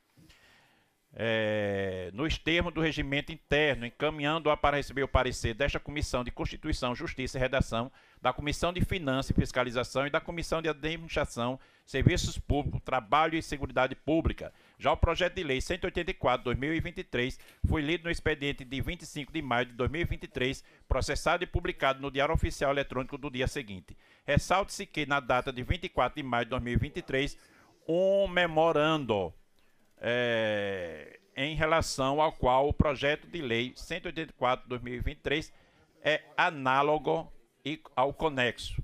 é, nos termos do regimento interno, encaminhando-a para receber o parecer desta Comissão de Constituição, Justiça e Redação, da Comissão de Finanças e Fiscalização e da Comissão de Administração, Serviços Públicos, Trabalho e Seguridade Pública. Já o projeto de lei 184/2023 foi lido no expediente de 25 de maio de 2023, processado e publicado no Diário Oficial Eletrônico do dia seguinte. Ressalte-se que na data de 24 de maio de 2023, um memorando é, em relação ao qual o projeto de lei 184/2023 é análogo e ao conexo.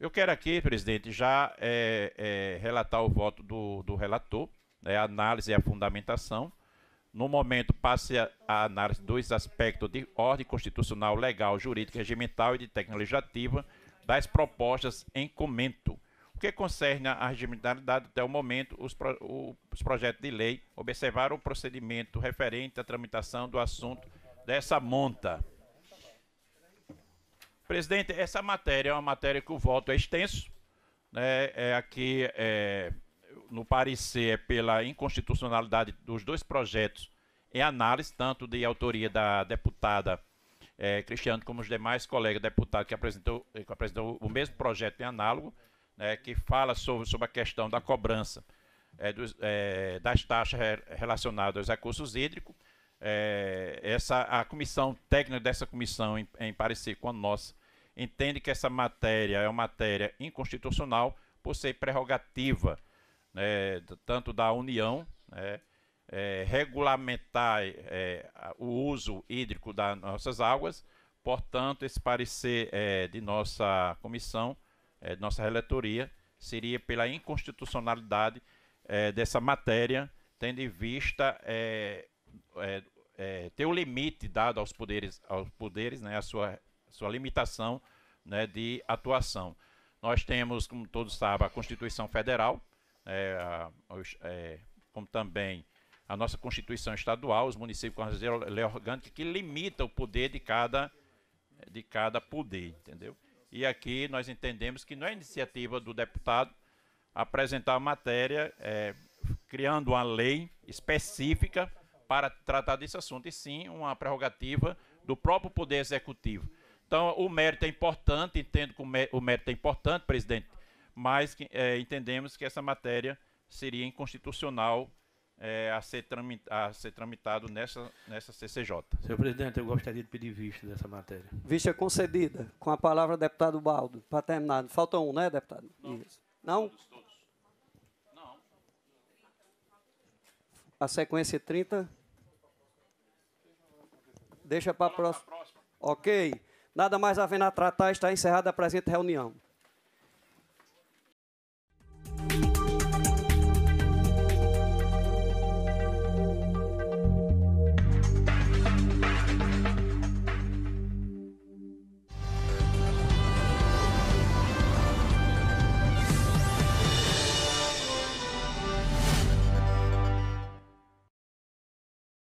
Eu quero aqui, presidente, já é, é, relatar o voto do, do relator, né, a análise e a fundamentação. No momento, passe a, a análise dos aspectos de ordem constitucional, legal, jurídica, regimental e de técnica legislativa das propostas em comento. O que concerne a regimentalidade, até o momento, os, pro, o, os projetos de lei observaram o procedimento referente à tramitação do assunto dessa monta. Presidente, essa matéria é uma matéria que o voto é extenso. Né? É aqui, é, no parecer, é pela inconstitucionalidade dos dois projetos em análise, tanto de autoria da deputada é, Cristiano, como os demais colegas deputados que apresentou, que apresentou o mesmo projeto em análogo, né, que fala sobre, sobre a questão da cobrança é, dos, é, das taxas relacionadas aos recursos hídricos. É, essa, a comissão técnica dessa comissão, em, em parecer com a nossa, entende que essa matéria é uma matéria inconstitucional por ser prerrogativa né, tanto da União né, é, regulamentar é, o uso hídrico das nossas águas. Portanto, esse parecer é, de nossa comissão, é, de nossa reletoria, seria pela inconstitucionalidade é, dessa matéria, tendo em vista é, ter o limite dado aos poderes, aos poderes né, a sua, sua limitação né, de atuação. Nós temos, como todos sabem, a Constituição Federal, né, como também a nossa Constituição Estadual, os municípios com a lei orgânica, que limita o poder de cada, de cada poder, entendeu? E aqui nós entendemos que não é iniciativa do deputado apresentar a matéria é, criando uma lei específica para tratar desse assunto, e sim uma prerrogativa do próprio Poder Executivo. Então, o mérito é importante, entendo que o mérito é importante, presidente, mas é, entendemos que essa matéria seria inconstitucional é, a, ser a, ser tramitado nessa, nessa CCJ. Senhor presidente, eu gostaria de pedir vista dessa matéria. Vista concedida, com a palavra deputado Baldo, para terminar. Falta um, né, deputado? Não? Não? todos. Não. A sequência 30. É Deixa para a próxima. Ok. Nada mais havendo a tratar, está encerrada a presente reunião.